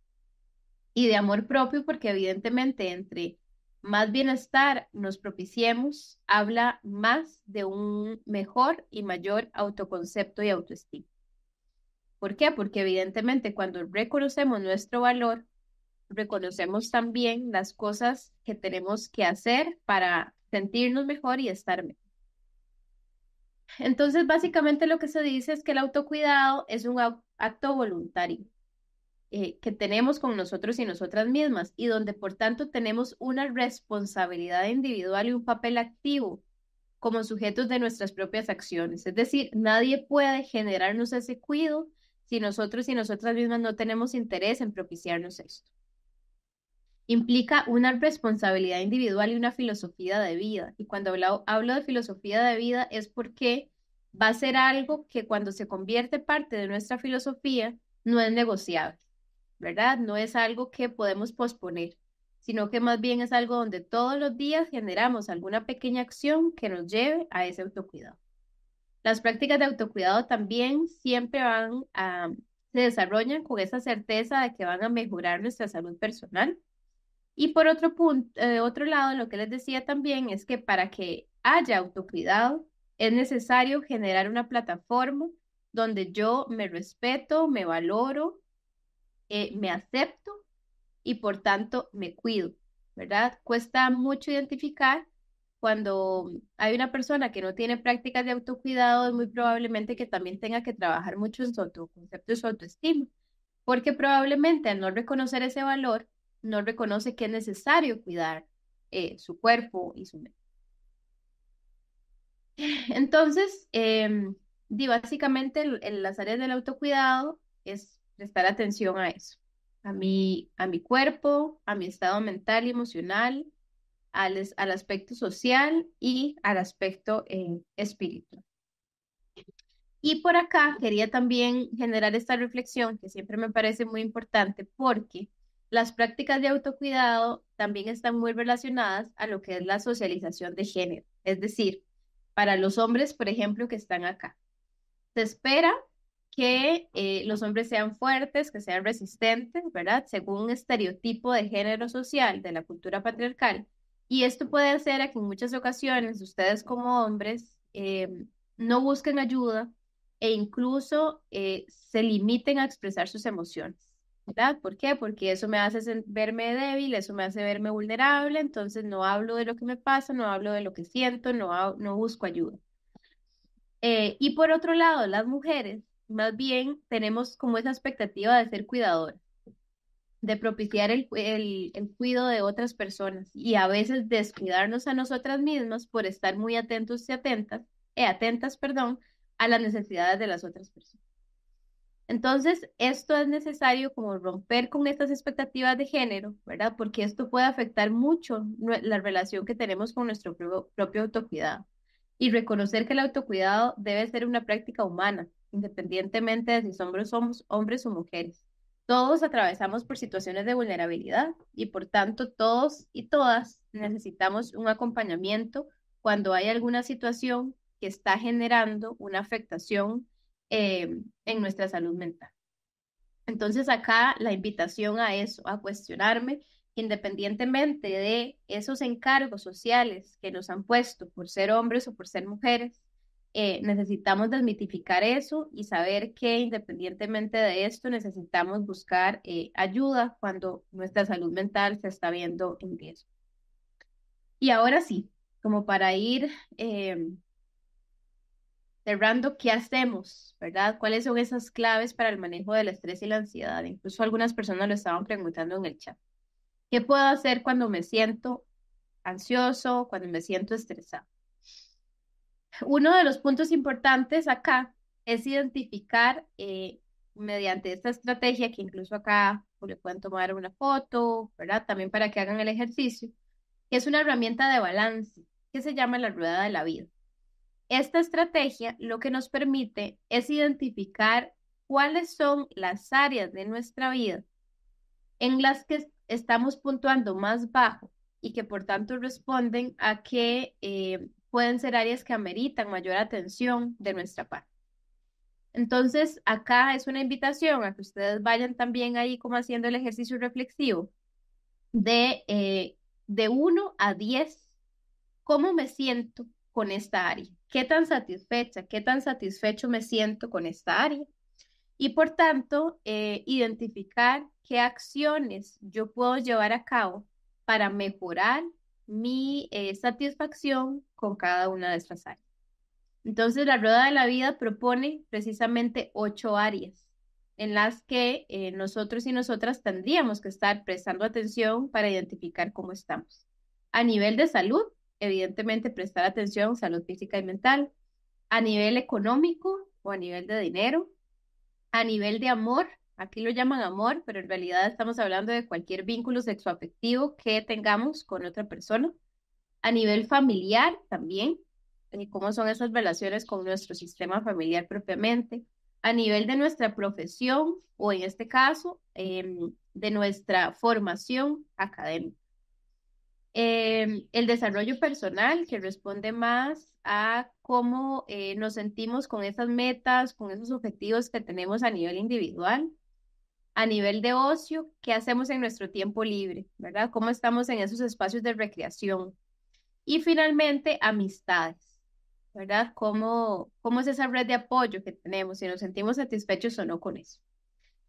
y de amor propio, porque evidentemente entre más bienestar nos propiciemos, habla más de un mejor y mayor autoconcepto y autoestima. ¿Por qué? Porque evidentemente cuando reconocemos nuestro valor, reconocemos también las cosas que tenemos que hacer para sentirnos mejor y estar mejor. Entonces, básicamente lo que se dice es que el autocuidado es un acto voluntario eh, que tenemos con nosotros y nosotras mismas y donde por tanto tenemos una responsabilidad individual y un papel activo como sujetos de nuestras propias acciones. Es decir, nadie puede generarnos ese cuidado si nosotros y nosotras mismas no tenemos interés en propiciarnos esto. Implica una responsabilidad individual y una filosofía de vida. Y cuando hablo, hablo de filosofía de vida es porque va a ser algo que cuando se convierte parte de nuestra filosofía no es negociable. ¿verdad? No es algo que podemos posponer, sino que más bien es algo donde todos los días generamos alguna pequeña acción que nos lleve a ese autocuidado. Las prácticas de autocuidado también siempre van a, se desarrollan con esa certeza de que van a mejorar nuestra salud personal. Y por otro punto, eh, otro lado, lo que les decía también es que para que haya autocuidado es necesario generar una plataforma donde yo me respeto, me valoro eh, me acepto y por tanto me cuido, ¿verdad? Cuesta mucho identificar cuando hay una persona que no tiene prácticas de autocuidado, es muy probablemente que también tenga que trabajar mucho en su autoconcepto y su autoestima, porque probablemente al no reconocer ese valor, no reconoce que es necesario cuidar eh, su cuerpo y su mente. Entonces, eh, básicamente en las áreas del autocuidado es prestar atención a eso, a mi, a mi cuerpo, a mi estado mental y emocional, al, al aspecto social y al aspecto en eh, espiritual. Y por acá quería también generar esta reflexión que siempre me parece muy importante porque las prácticas de autocuidado también están muy relacionadas a lo que es la socialización de género. Es decir, para los hombres, por ejemplo, que están acá, se espera que eh, los hombres sean fuertes, que sean resistentes, ¿verdad? Según un estereotipo de género social de la cultura patriarcal. Y esto puede hacer que en muchas ocasiones ustedes como hombres em, no busquen ayuda e incluso eh, se limiten a expresar sus emociones, ¿verdad? ¿Por qué? Porque eso me hace verme débil, eso me hace verme vulnerable, entonces no hablo de lo que me pasa, no hablo de lo que siento, no busco ayuda. Eh, y por otro lado, las mujeres más bien tenemos como esa expectativa de ser cuidadora, de propiciar el, el, cuidado de otras personas y a veces descuidarnos a nosotras mismas por estar muy atentos y atentas, eh, atentas, perdón, a las necesidades de las otras personas. Entonces, esto es necesario como romper con estas expectativas de género, ¿verdad? Porque esto puede afectar mucho la relación que tenemos con nuestro propio autocuidado y reconocer que el autocuidado debe ser una práctica humana, independientemente de si somos, hombres o mujeres. Todos atravesamos por situaciones de vulnerabilidad y por tanto todos y todas necesitamos un acompañamiento cuando hay alguna situación que está generando una afectación eh, en nuestra salud mental. Entonces acá la invitación a eso, a cuestionarme, independientemente de esos encargos sociales que nos han puesto por ser hombres o por ser mujeres, eh, necesitamos desmitificar eso y saber que independientemente de esto necesitamos buscar eh, ayuda cuando nuestra salud mental se está viendo en riesgo. Y ahora sí, como para ir eh, cerrando, ¿qué hacemos? ¿Verdad? ¿Cuáles son esas claves para el manejo del estrés y la ansiedad? Incluso algunas personas lo estaban preguntando en el chat. ¿Qué puedo hacer cuando me siento ansioso, cuando me siento estresado? Uno de los puntos importantes acá es identificar eh, mediante esta estrategia, que incluso acá pues, le pueden tomar una foto, ¿verdad? También para que hagan el ejercicio, que es una herramienta de balance que se llama la rueda de la vida. Esta estrategia lo que nos permite es identificar cuáles son las áreas de nuestra vida en las que estamos puntuando más bajo y que por tanto responden a que eh, pueden ser áreas que ameritan mayor atención de nuestra parte. Entonces, acá es una invitación a que ustedes vayan también ahí como haciendo el ejercicio reflexivo de, eh, de 1 a 10, ¿cómo me siento con esta área? ¿Qué tan satisfecha, qué tan satisfecho me siento con esta área? Y por tanto, eh, identificar qué acciones yo puedo llevar a cabo para mejorar mi eh, satisfacción con cada una de estas áreas. Entonces, la rueda de la vida propone precisamente ocho áreas en las que eh, nosotros y nosotras tendríamos que estar prestando atención para identificar cómo estamos. A nivel de salud, evidentemente prestar atención salud física y mental. A nivel económico o a nivel de dinero. A nivel de amor, Aquí lo llaman amor, pero en realidad estamos hablando de cualquier vínculo sexoafectivo que tengamos con otra persona. A nivel familiar también, y cómo son esas relaciones con nuestro sistema familiar propiamente. A nivel de nuestra profesión o en este caso em, de nuestra formación académica. Em, el desarrollo personal que responde más a cómo eh, nos sentimos con esas metas, con esos objetivos que tenemos a nivel individual a nivel de ocio, qué hacemos en nuestro tiempo libre, ¿verdad? ¿Cómo estamos en esos espacios de recreación? Y finalmente, amistades, ¿verdad? ¿Cómo, cómo es esa red de apoyo que tenemos? Si nos sentimos satisfechos o no con eso.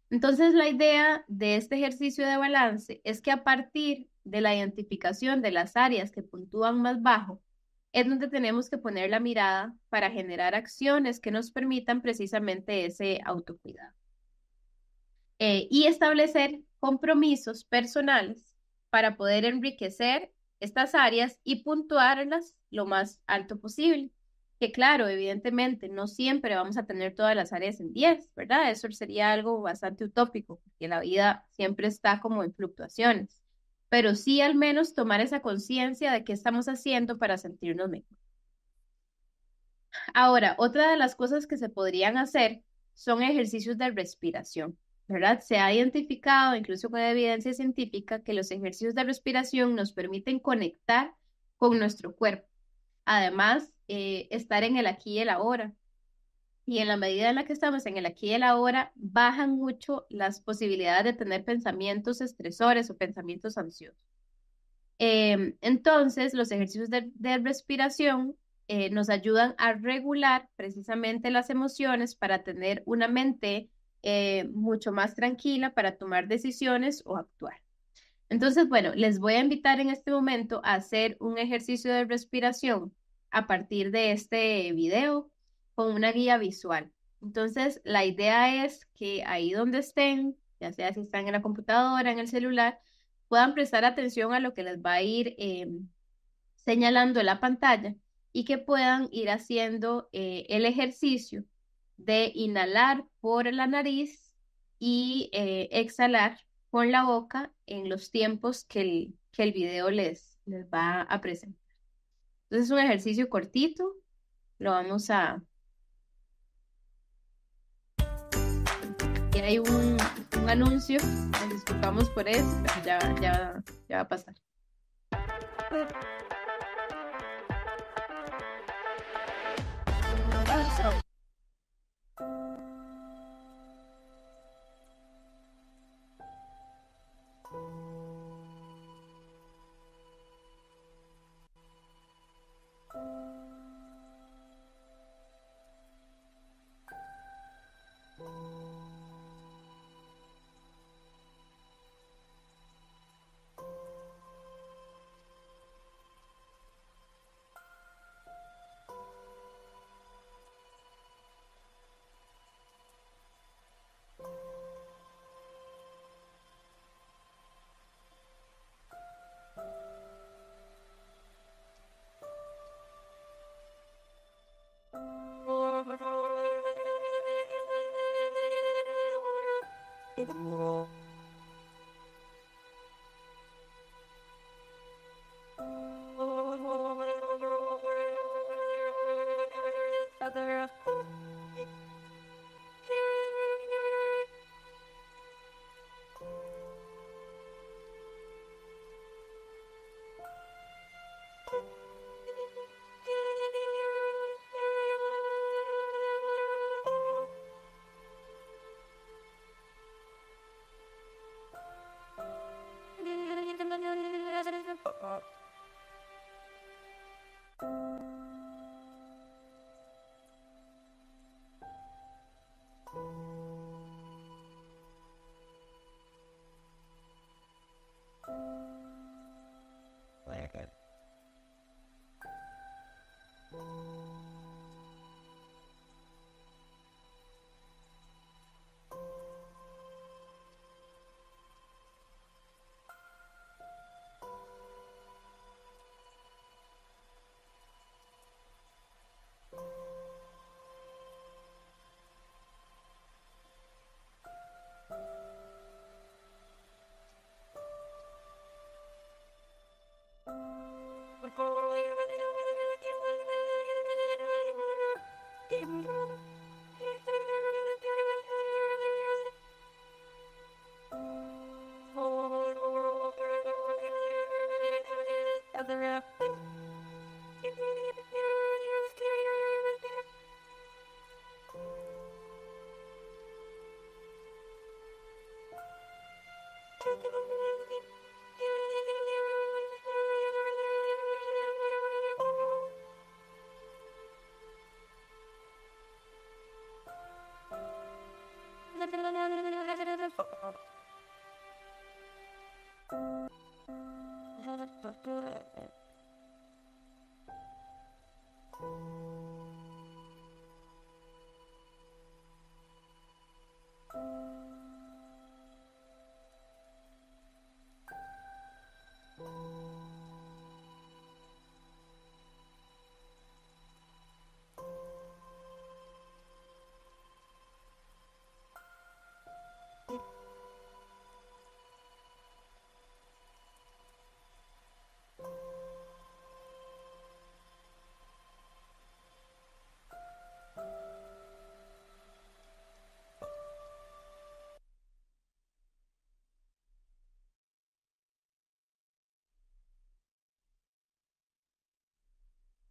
Entonces, la idea de este ejercicio de balance es que a partir de la identificación de las áreas que puntúan más bajo, es donde tenemos que poner la mirada para generar acciones que nos permitan precisamente ese autocuidado. Eh, y establecer compromisos personales para poder enriquecer estas áreas y puntuarlas lo más alto posible. Que claro, evidentemente no siempre vamos a tener todas las áreas en 10, ¿verdad? Eso sería algo bastante utópico, porque la vida siempre está como en fluctuaciones, pero sí al menos tomar esa conciencia de qué estamos haciendo para sentirnos mejor. Ahora, otra de las cosas que se podrían hacer son ejercicios de respiración. ¿verdad? Se ha identificado, incluso con evidencia científica, que los ejercicios de respiración nos permiten conectar con nuestro cuerpo. Además, eh, estar en el aquí y el ahora. Y en la medida en la que estamos en el aquí y el ahora, bajan mucho las posibilidades de tener pensamientos estresores o pensamientos ansiosos. Em, entonces, los ejercicios de, respiración eh, nos ayudan a regular precisamente las emociones para tener una mente eh, mucho más tranquila para tomar decisiones o actuar. Entonces, bueno, les voy a invitar en este momento a hacer un ejercicio de respiración a partir de este video con una guía visual. Entonces, la idea es que ahí donde estén, ya sea si están en la computadora, en el celular, puedan prestar atención a lo que les va a ir eh, señalando la pantalla y que puedan ir haciendo eh, el ejercicio de inhalar por la nariz y eh, exhalar con la boca en los tiempos que el, que el video les, les va a presentar. Entonces es un ejercicio cortito, lo vamos a... Y hay un, un anuncio, nos disculpamos por eso, pero ya, ya, ya va a pasar. Oh. perché eh,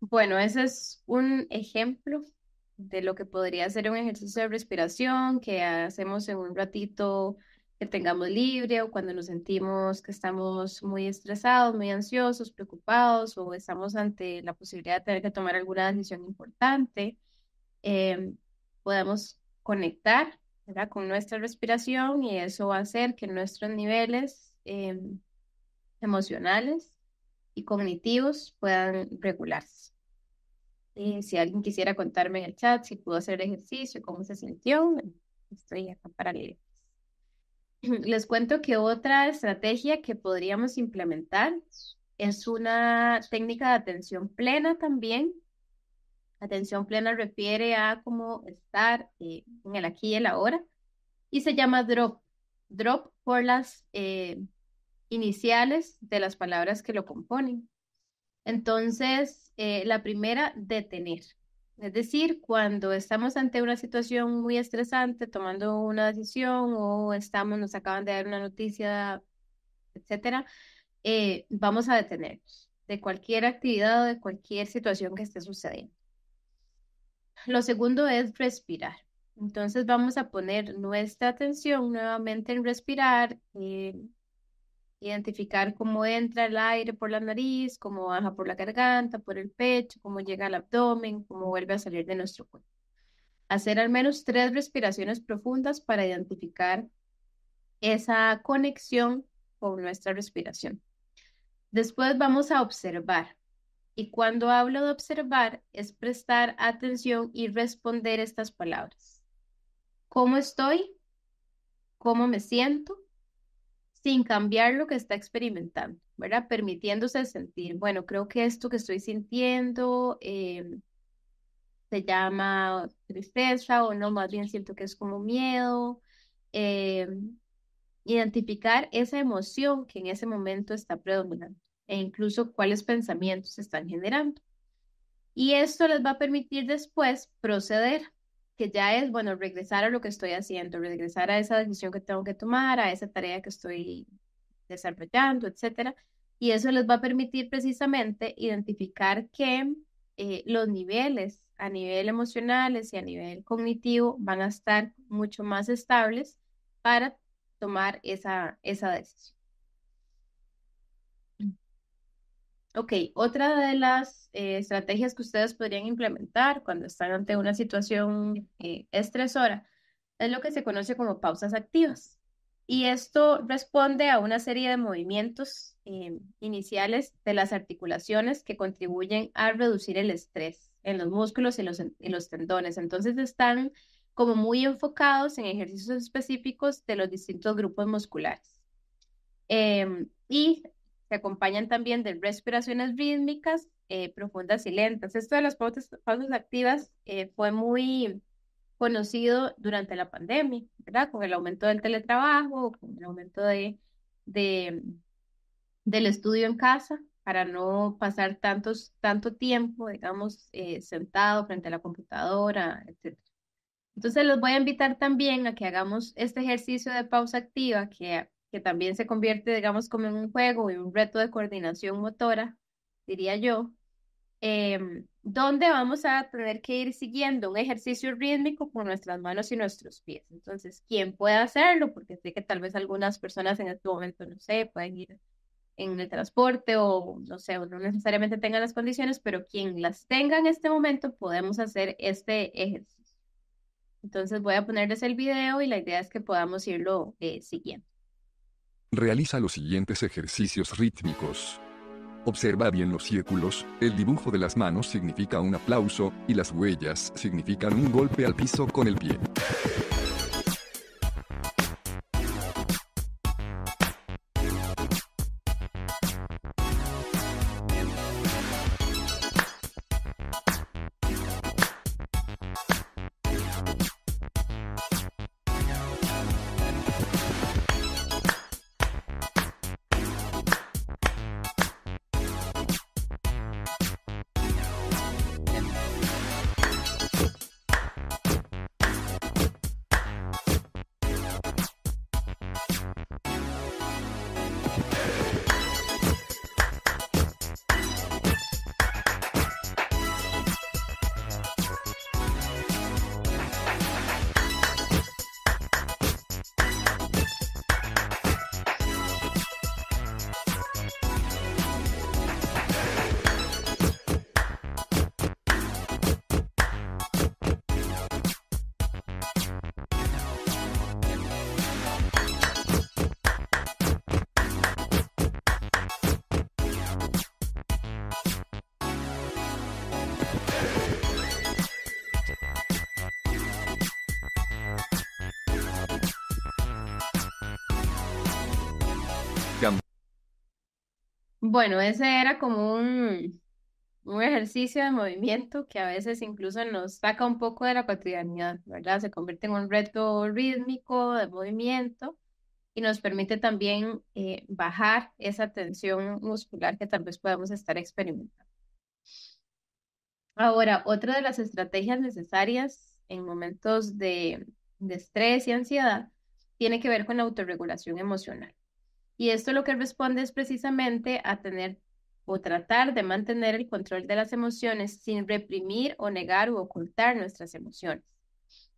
Bueno, ese es un ejemplo de lo que podría ser un ejercicio de respiración que hacemos en un ratito que tengamos libre o cuando nos sentimos que estamos muy estresados, muy ansiosos, preocupados o estamos ante la posibilidad de tener que tomar alguna decisión importante, em, podemos conectar con nuestra respiración y eso va a hacer que nuestros niveles em, emocionales y cognitivos puedan regularse si alguien quisiera contarme en el chat si pudo hacer el ejercicio, cómo se sintió, estoy acá para Les cuento que otra estrategia que podríamos implementar es una técnica de atención plena también. Atención plena refiere a cómo estar eh, en el aquí y el ahora y se llama drop. Drop por las eh, iniciales de las palabras que lo componen. Entonces, eh, la primera, detener. Es decir, cuando estamos ante una situación muy estresante, tomando una decisión o estamos, nos acaban de dar una noticia, etcétera, eh, vamos a detenernos de cualquier actividad o de cualquier situación que esté sucediendo. Lo segundo es respirar. Entonces vamos a poner nuestra atención nuevamente en respirar, eh, identificar cómo entra el aire por la nariz, cómo baja por la garganta, por el pecho, cómo llega al abdomen, cómo vuelve a salir de nuestro cuerpo. Hacer al menos tres respiraciones profundas para identificar esa conexión con nuestra respiración. Después vamos a observar. Y cuando hablo de observar es prestar atención y responder estas palabras. ¿Cómo estoy? ¿Cómo me siento? sin cambiar lo que está experimentando, ¿verdad? Permitiéndose sentir, bueno, creo que esto que estoy sintiendo em, se llama tristeza o no, más bien siento que es como miedo. Em, identificar esa emoción que en ese momento está predominando e incluso cuáles pensamientos están generando. Y esto les va a permitir después proceder que ya es, bueno, regresar a lo que estoy haciendo, regresar a esa decisión que tengo que tomar, a esa tarea que estoy desarrollando, etcétera. Y eso les va a permitir precisamente identificar que eh, los niveles a nivel emocionales y a nivel cognitivo van a estar mucho más estables para tomar esa, esa decisión. Ok, otra de las eh, estrategias que ustedes podrían implementar cuando están ante una situación eh, estresora es lo que se conoce como pausas activas. Y esto responde a una serie de movimientos eh, iniciales de las articulaciones que contribuyen a reducir el estrés en los músculos y los, tendones. Entonces están como muy enfocados en ejercicios específicos de los distintos grupos musculares. Em, y se acompañan también de respiraciones rítmicas eh, profundas y lentas. Esto de las pausas, activas eh, fue muy conocido durante la pandemia, ¿verdad? Con el aumento del teletrabajo, con el aumento de, de, del estudio en casa, para no pasar tantos, tanto tiempo, digamos, eh, sentado frente a la computadora, etc. Entonces los voy a invitar también a que hagamos este ejercicio de pausa activa, que que también se convierte, digamos, como en un juego y un reto de coordinación motora, diría yo, eh, em, donde vamos a tener que ir siguiendo un ejercicio rítmico con nuestras manos y nuestros pies. Entonces, ¿quién pueda hacerlo? Porque sé que tal vez algunas personas en este momento, no sé, pueden ir en el transporte o no sé, no necesariamente tengan las condiciones, pero quien las tenga en este momento podemos hacer este ejercicio. Entonces voy a ponerles el video y la idea es que podamos irlo eh, siguiendo. Realiza los siguientes ejercicios rítmicos. Observa bien los círculos, el dibujo de las manos significa un aplauso, y las huellas significan un golpe al piso con el pie. Bueno, ese era como un, ejercicio de movimiento que a veces incluso nos saca un poco de la cotidianidad, ¿verdad? Se convierte en un reto rítmico de movimiento y nos permite también eh, bajar esa tensión muscular que tal vez podemos estar experimentando. Ahora, otra de las estrategias necesarias en momentos de estrés y ansiedad tiene que ver con la autorregulación emocional. Y esto lo que responde es precisamente a tener o tratar de mantener el control de las emociones sin reprimir o negar u ocultar nuestras emociones,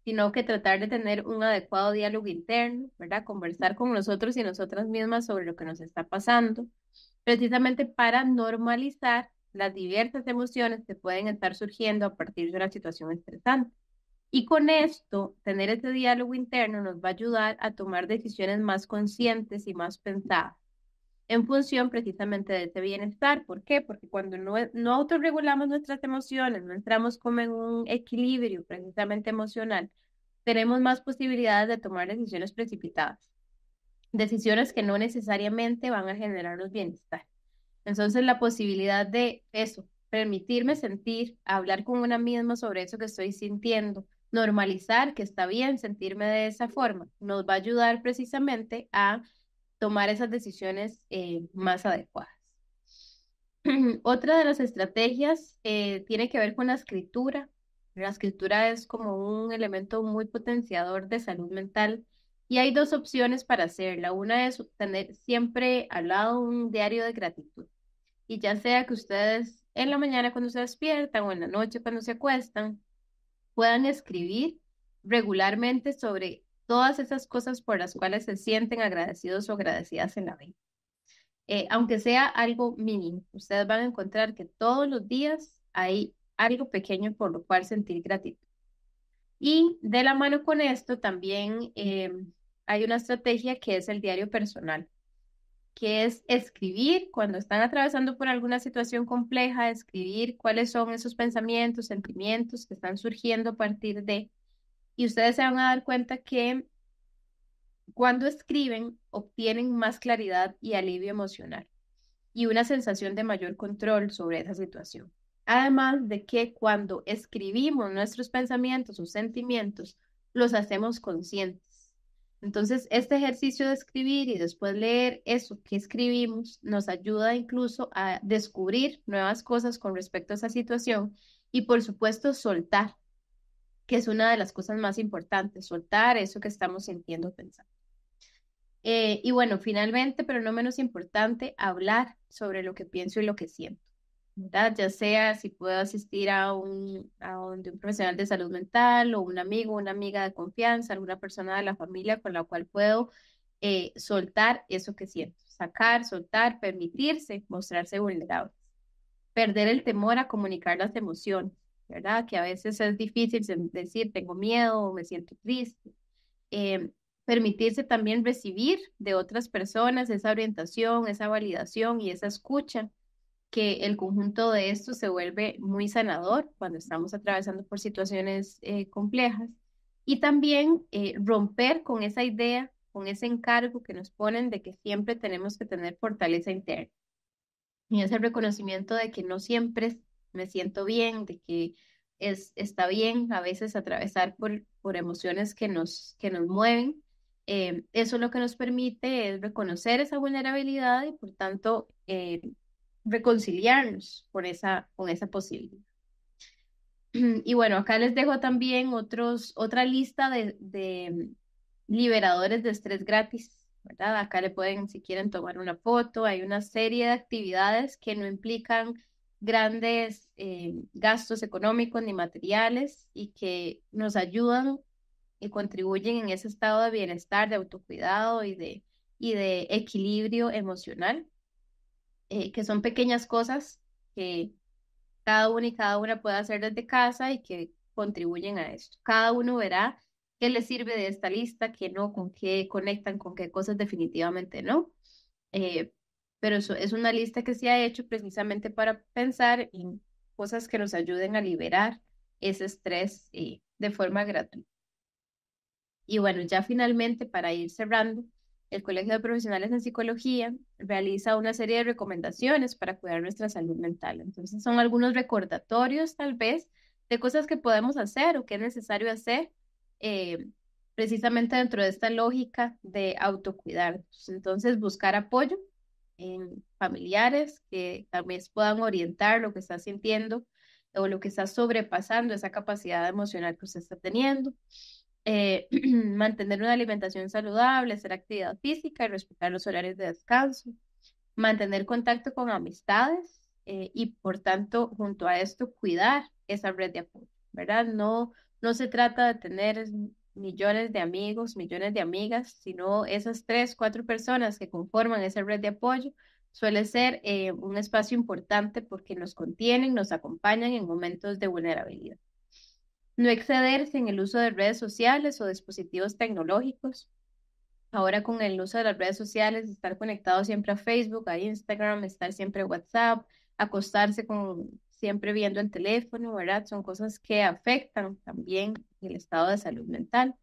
sino que tratar de tener un adecuado diálogo interno, ¿verdad? Conversar con nosotros y nosotras mismas sobre lo que nos está pasando, precisamente para normalizar las diversas emociones que pueden estar surgiendo a partir de una situación estresante. Y con esto, tener ese diálogo interno nos va a ayudar a tomar decisiones más conscientes y más pensadas en función precisamente de ese bienestar. ¿Por qué? Porque cuando no, e, no autorregulamos nuestras emociones, no entramos como en un equilibrio precisamente emocional, tenemos más posibilidades de tomar decisiones precipitadas, decisiones que no necesariamente van a generarnos bienestar. Entonces la posibilidad de eso, permitirme sentir, hablar con una misma sobre eso que estoy sintiendo, normalizar que está bien sentirme de esa forma, nos va a ayudar precisamente a tomar esas decisiones eh, más adecuadas. Otra de las estrategias eh, tiene que ver con la escritura. La escritura es como un elemento muy potenciador de salud mental y hay dos opciones para hacerla. Una es tener siempre al lado un diario de gratitud. Y ya sea que ustedes en la mañana cuando se despiertan o en la noche cuando se acuestan, puedan escribir regularmente sobre todas esas cosas por las cuales se sienten agradecidos o agradecidas en la vida. Eh, aunque sea algo mínimo, ustedes van a encontrar que todos los días hay algo pequeño por lo cual sentir gratitud. Y de la mano con esto también eh, hay una estrategia que es el diario personal que es escribir cuando están atravesando por alguna situación compleja, escribir cuáles son esos pensamientos, sentimientos que están surgiendo a partir de. Y ustedes se van a dar cuenta que cuando escriben obtienen más claridad y alivio emocional y una sensación de mayor control sobre esa situación. Además de que cuando escribimos nuestros pensamientos o sentimientos, los hacemos conscientes entonces, este ejercicio de escribir y después leer eso que escribimos nos ayuda incluso a descubrir nuevas cosas con respecto a esa situación y, por supuesto, soltar, que es una de las cosas más importantes, soltar eso que estamos sintiendo, o pensando. Eh, y bueno, finalmente, pero no menos importante, hablar sobre lo que pienso y lo que siento. Ya sea si puedo asistir a un, un, profesional de salud mental o un amigo, una amiga de confianza, alguna persona de la familia con la cual puedo eh, soltar eso que siento, sacar, soltar, permitirse, mostrarse vulnerable, perder el temor a comunicar las emociones, ¿verdad? Que a veces es difícil decir tengo miedo me siento triste. Em, permitirse también recibir de otras personas esa orientación, esa validación y esa escucha que el conjunto de esto se vuelve muy sanador cuando estamos atravesando por situaciones eh, complejas y también eh, romper con esa idea, con ese encargo que nos ponen de que siempre tenemos que tener fortaleza interna. Y ese reconocimiento de que no siempre me siento bien, de que es, está bien a veces atravesar por, por emociones que nos, que nos mueven. Eh, eso lo que nos permite es reconocer esa vulnerabilidad y por tanto reconciliarnos esa, con esa posibilidad. Y bueno, acá les dejo también otros, otra lista de, liberadores de estrés gratis, ¿verdad? Acá le pueden, si quieren, tomar una foto. Hay una serie de actividades que no implican grandes eh, gastos económicos ni materiales y que nos ayudan y contribuyen en ese estado de bienestar, de autocuidado y de, y de equilibrio emocional. Eh, que son pequeñas cosas que cada uno y cada una puede hacer desde casa y que contribuyen a esto. Cada uno verá qué le sirve de esta lista, qué no, con qué conectan, con qué cosas definitivamente no. Eh, pero es una lista que se ha hecho precisamente para pensar en cosas que nos ayuden a liberar ese estrés eh, de forma gratuita. Y bueno, ya finalmente para ir cerrando, el Colegio de Profesionales en Psicología realiza una serie de recomendaciones para cuidar nuestra salud mental. Entonces son algunos recordatorios tal vez de cosas que podemos hacer o que es necesario hacer eh, precisamente dentro de esta lógica de autocuidar. Entonces buscar apoyo en familiares que también puedan orientar lo que está sintiendo o lo que está sobrepasando esa capacidad emocional que usted está teniendo eh, mantener una alimentación saludable, hacer actividad física y respetar los horarios de descanso, mantener contacto con amistades eh, y por tanto, junto a esto, cuidar esa red de apoyo, ¿verdad? No, no se trata de tener millones de amigos, millones de amigas, sino esas tres, cuatro personas que conforman esa red de apoyo suele ser eh, un espacio importante porque nos contienen, nos acompañan en momentos de vulnerabilidad no excederse en el uso de redes sociales o dispositivos tecnológicos. Ahora con el uso de las redes sociales, estar conectado siempre a Facebook, a Instagram, estar siempre en WhatsApp, acostarse con siempre viendo el teléfono, ¿verdad? Son cosas que afectan también el estado de salud mental.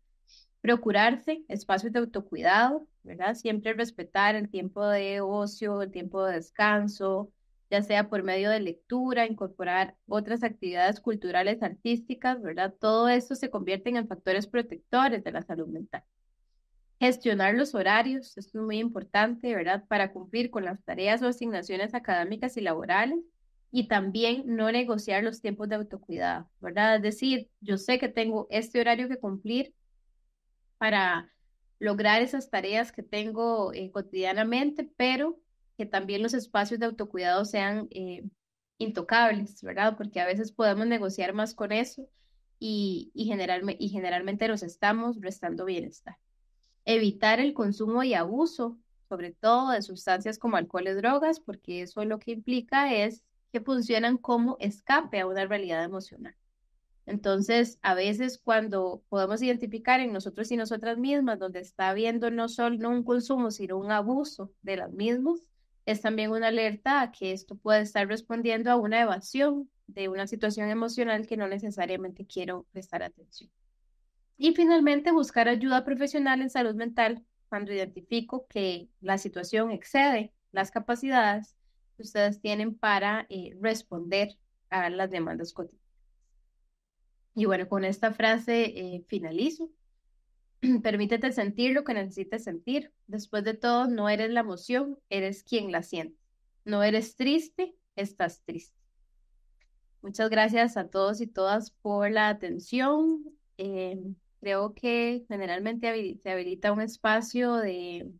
Procurarse espacios de autocuidado, ¿verdad? Siempre respetar el tiempo de ocio, el tiempo de descanso, ya sea por medio de lectura, incorporar otras actividades culturales, artísticas, ¿verdad? Todo eso se convierte en factores protectores de la salud mental. Gestionar los horarios, esto es muy importante, ¿verdad? Para cumplir con las tareas o asignaciones académicas y laborales y también no negociar los tiempos de autocuidado, ¿verdad? Es decir, yo sé que tengo este horario que cumplir para lograr esas tareas que tengo eh, cotidianamente, pero que también los espacios de autocuidado sean eh, intocables, ¿verdad? Porque a veces podemos negociar más con eso y, y, y generalmente nos estamos restando bienestar. Evitar el consumo y abuso, sobre todo de sustancias como alcohol y drogas, porque eso lo que implica es que funcionan como escape a una realidad emocional. Entonces, a veces cuando podemos identificar en nosotros y nosotras mismas donde está habiendo no solo un consumo, sino un abuso de las mismas, es también una alerta a que esto puede estar respondiendo a una evasión de una situación emocional que no necesariamente quiero prestar atención. Y finalmente, buscar ayuda profesional en salud mental cuando identifico que la situación excede las capacidades que ustedes tienen para eh, responder a las demandas cotidianas. Y bueno, con esta frase eh, finalizo. Permítete sentir lo que necesites sentir. Después de todo, no eres la emoción, eres quien la siente. No eres triste, estás triste. Muchas gracias a todos y todas por la atención. Eh, creo que generalmente se habilita un espacio de,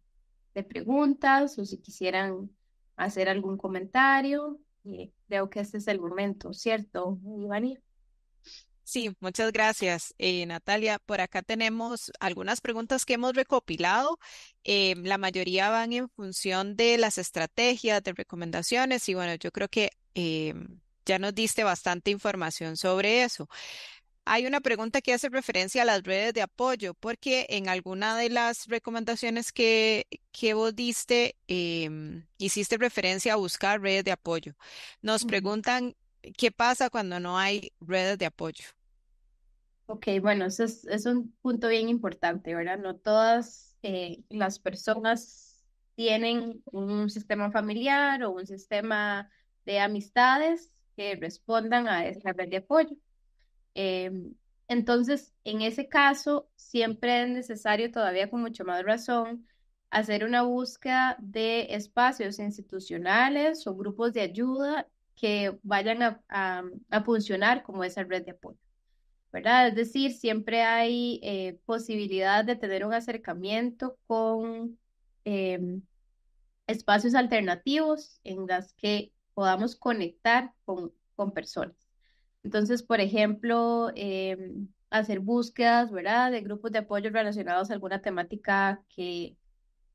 preguntas o si quisieran hacer algún comentario. Eh, creo que este es el momento, ¿cierto, Iván Sí, muchas gracias, eh, Natalia. Por acá tenemos algunas preguntas que hemos recopilado. Eh, la mayoría van en función de las estrategias, de recomendaciones y bueno, yo creo que eh, ya nos diste bastante información sobre eso. Hay una pregunta que hace referencia a las redes de apoyo, porque en alguna de las recomendaciones que, vos diste, em, hiciste referencia a buscar redes de apoyo. Nos preguntan qué pasa cuando no hay redes de apoyo. Ok, bueno, eso es, un punto bien importante, ¿verdad? No todas eh, las personas tienen un sistema familiar o un sistema de amistades que respondan a esa red de apoyo. Eh, entonces, en ese caso, siempre es necesario, todavía con mucho más razón, hacer una búsqueda de espacios institucionales o grupos de ayuda que vayan a funcionar como esa red de apoyo. Es decir, siempre hay eh, posibilidad de tener un acercamiento con em, espacios alternativos en las que podamos conectar con, personas. Entonces, por ejemplo, em, hacer búsquedas, ¿verdad? De grupos de apoyo relacionados a alguna temática que,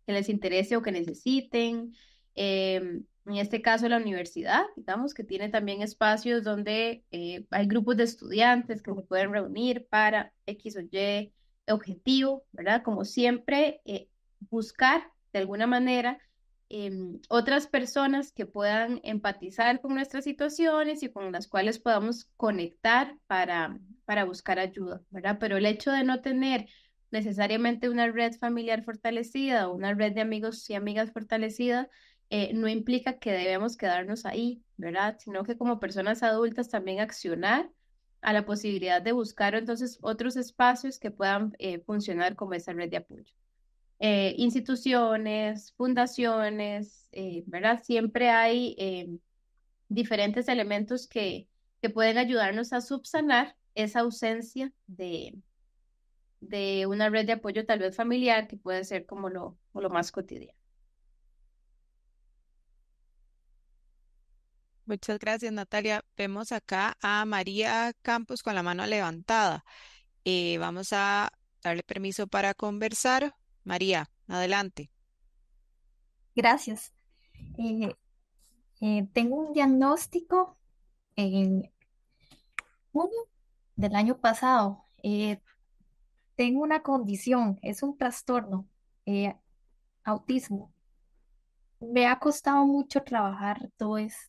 les interese o que necesiten. Em, en este caso la universidad, digamos, que tiene también espacios donde eh, hay grupos de estudiantes que se pueden reunir para X o Y objetivo, ¿verdad? Como siempre, eh, buscar de alguna manera em, otras personas que puedan empatizar con nuestras situaciones y con las cuales podamos conectar para, para buscar ayuda, ¿verdad? Pero el hecho de no tener necesariamente una red familiar fortalecida o una red de amigos y amigas fortalecida, eh, no implica que debemos quedarnos ahí, ¿verdad? Sino que como personas adultas también accionar a la posibilidad de buscar entonces otros espacios que puedan eh, funcionar como esa red de apoyo. Eh, instituciones, fundaciones, ¿verdad? Siempre hay diferentes elementos que, pueden ayudarnos a subsanar esa ausencia de, de una red de apoyo tal vez familiar que puede ser como lo, como lo más cotidiano. Muchas gracias, Natalia. Vemos acá a María Campos con la mano levantada. Eh, vamos a darle permiso para conversar. María, adelante. Gracias. Eh, eh, tengo un diagnóstico en junio del año pasado. tengo una condición, es un trastorno, autismo. Me ha costado mucho trabajar todo esto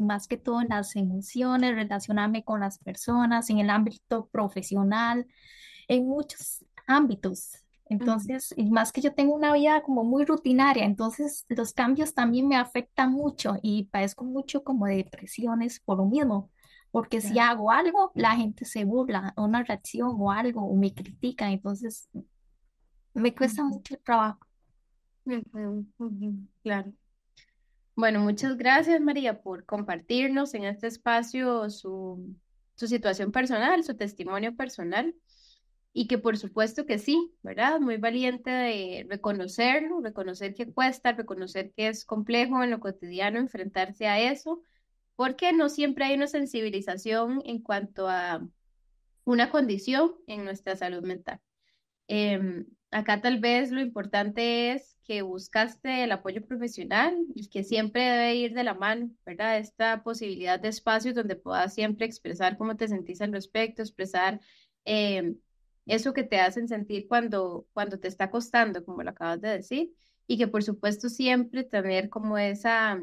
más que todo en las emociones, relacionarme con las personas, en el ámbito profesional, en muchos ámbitos. Entonces, y más que yo tengo una vida como muy rutinaria, entonces los cambios también me afectan mucho y padezco mucho como de depresiones por lo mismo, porque si hago algo, la gente se burla, una reacción o algo, o me critica, entonces me cuesta mucho trabajo. Claro. Bueno, muchas gracias María por compartirnos en este espacio su, situación personal, su testimonio personal y que por supuesto que sí, ¿verdad? Muy valiente de reconocerlo, reconocer que cuesta, reconocer que es complejo en lo cotidiano enfrentarse a eso, porque no siempre hay una sensibilización en cuanto a una condición en nuestra salud mental. Em, acá tal vez lo importante es que buscaste el apoyo profesional y que siempre debe ir de la mano, ¿verdad? Esta posibilidad de espacios donde puedas siempre expresar cómo te sentís al respecto, expresar eh, eso que te hacen sentir cuando, cuando te está costando, como lo acabas de decir, y que por supuesto siempre tener como esa,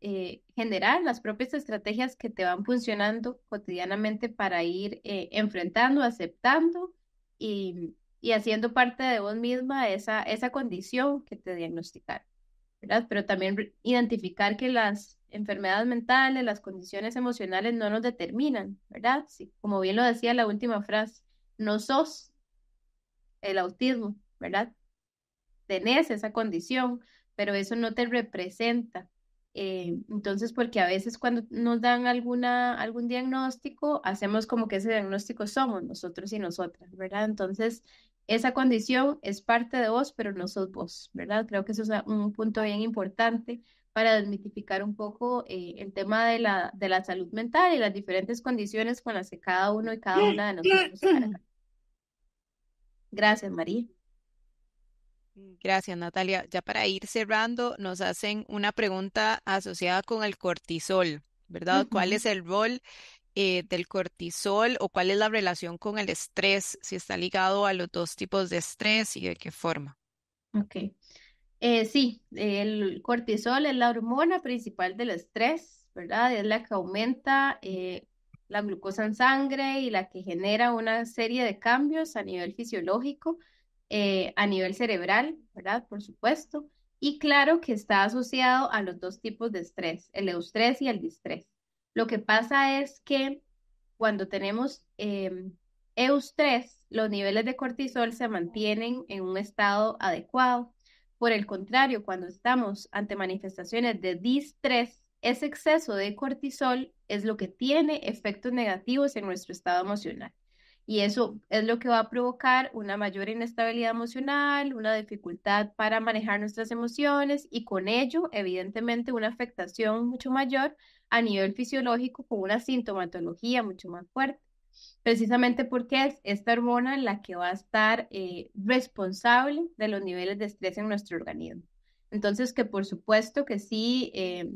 eh, generar las propias estrategias que te van funcionando cotidianamente para ir eh, enfrentando, aceptando y, y haciendo parte de vos misma esa, esa condición que te diagnosticaron, ¿verdad? Pero también identificar que las enfermedades mentales, las condiciones emocionales no nos determinan, ¿verdad? Sí, como bien lo decía la última frase, no sos el autismo, ¿verdad? Tenés esa condición, pero eso no te representa. Eh, entonces, porque a veces cuando nos dan alguna, algún diagnóstico, hacemos como que ese diagnóstico somos nosotros y nosotras, ¿verdad? Entonces, esa condición es parte de vos, pero no sos vos, ¿verdad? Creo que eso es un punto bien importante para desmitificar un poco eh, el tema de la, de la salud mental y las diferentes condiciones con las que cada uno y cada una de nosotros Gracias, María. Gracias, Natalia. Ya para ir cerrando, nos hacen una pregunta asociada con el cortisol, ¿verdad? ¿Cuál es el rol eh, del cortisol o cuál es la relación con el estrés, si está ligado a los dos tipos de estrés y de qué forma. Ok. Eh, sí, el cortisol es la hormona principal del estrés, ¿verdad? Es la que aumenta eh, la glucosa en sangre y la que genera una serie de cambios a nivel fisiológico, a nivel cerebral, ¿verdad? Por supuesto. Y claro que está asociado a los dos tipos de estrés, el eustrés y el distrés. Lo que pasa es que cuando tenemos eh, em, eus los niveles de cortisol se mantienen en un estado adecuado. Por el contrario, cuando estamos ante manifestaciones de distrés, ese exceso de cortisol es lo que tiene efectos negativos en nuestro estado emocional. Y eso es lo que va a provocar una mayor inestabilidad emocional, una dificultad para manejar nuestras emociones y con ello, evidentemente, una afectación mucho mayor a nivel fisiológico con una sintomatología mucho más fuerte, precisamente porque es esta hormona la que va a estar eh, responsable de los niveles de estrés en nuestro organismo. Entonces, que por supuesto que sí eh,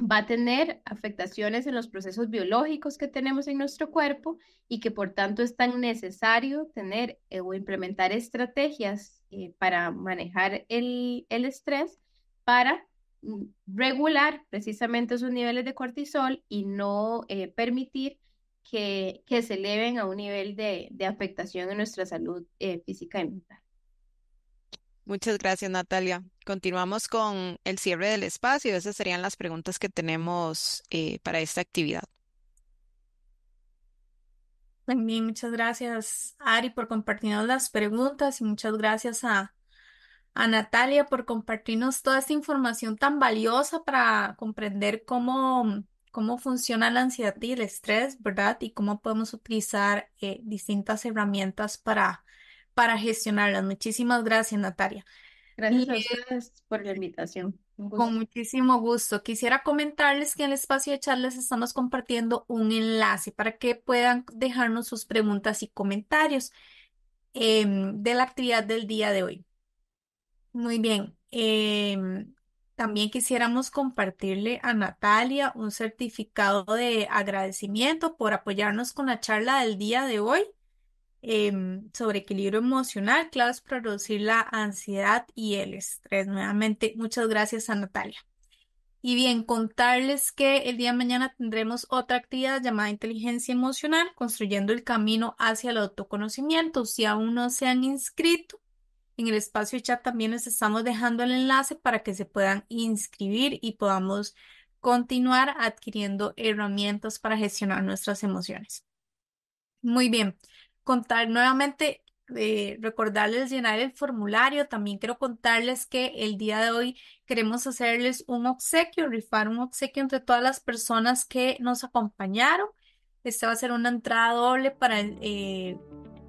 va a tener afectaciones en los procesos biológicos que tenemos en nuestro cuerpo y que por tanto es tan necesario tener eh, o implementar estrategias para manejar el, el estrés para regular precisamente sus niveles de cortisol y no eh, permitir que, que, se eleven a un nivel de, de afectación en nuestra salud eh, física y mental. Muchas gracias, Natalia. Continuamos con el cierre del espacio. Esas serían las preguntas que tenemos eh, para esta actividad. También muchas gracias, Ari, por compartirnos las preguntas y muchas gracias a a Natalia por compartirnos toda esta información tan valiosa para comprender cómo, cómo funciona la ansiedad y el estrés, ¿verdad? Y cómo podemos utilizar eh, distintas herramientas para, para gestionarlas. Muchísimas gracias, Natalia. Gracias por la invitación. Con muchísimo gusto. Quisiera comentarles que en el espacio de charlas estamos compartiendo un enlace para que puedan dejarnos sus preguntas y comentarios em, de la actividad del día de hoy. Muy bien. Em, también quisiéramos compartirle a Natalia un certificado de agradecimiento por apoyarnos con la charla del día de hoy em, sobre equilibrio emocional, claves para reducir la ansiedad y el estrés. Nuevamente, muchas gracias a Natalia. Y bien, contarles que el día de mañana tendremos otra actividad llamada inteligencia emocional, construyendo el camino hacia el autoconocimiento. Si aún no se han inscrito, en el espacio chat también les estamos dejando el enlace para que se puedan inscribir y podamos continuar adquiriendo herramientas para gestionar nuestras emociones. Muy bien, contar nuevamente, eh, recordarles llenar el formulario. También quiero contarles que el día de hoy queremos hacerles un obsequio, rifar un obsequio entre todas las personas que nos acompañaron. Esta va a ser una entrada doble para el... Eh,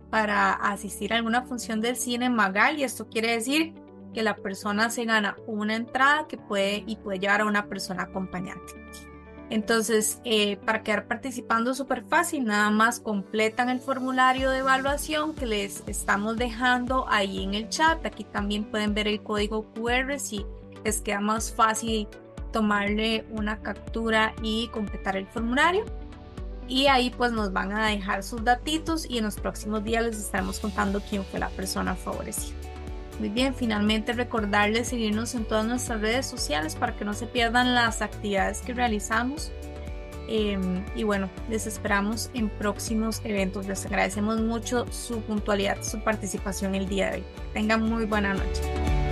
para asistir a alguna función del cine Magal y esto quiere decir que la persona se gana una entrada que puede y puede llevar a una persona acompañante. Entonces, eh, para quedar participando súper fácil, nada más completan el formulario de evaluación que les estamos dejando ahí en el chat. Aquí también pueden ver el código QR si les queda más fácil tomarle una captura y completar el formulario y ahí pues nos van a dejar sus datitos y en los próximos días les estaremos contando quién fue la persona favorecida. Muy bien, finalmente recordarles seguirnos en todas nuestras redes sociales para que no se pierdan las actividades que realizamos. Em, y bueno, les esperamos en próximos eventos. Les agradecemos mucho su puntualidad, su participación el día de hoy. Tengan muy buena noche.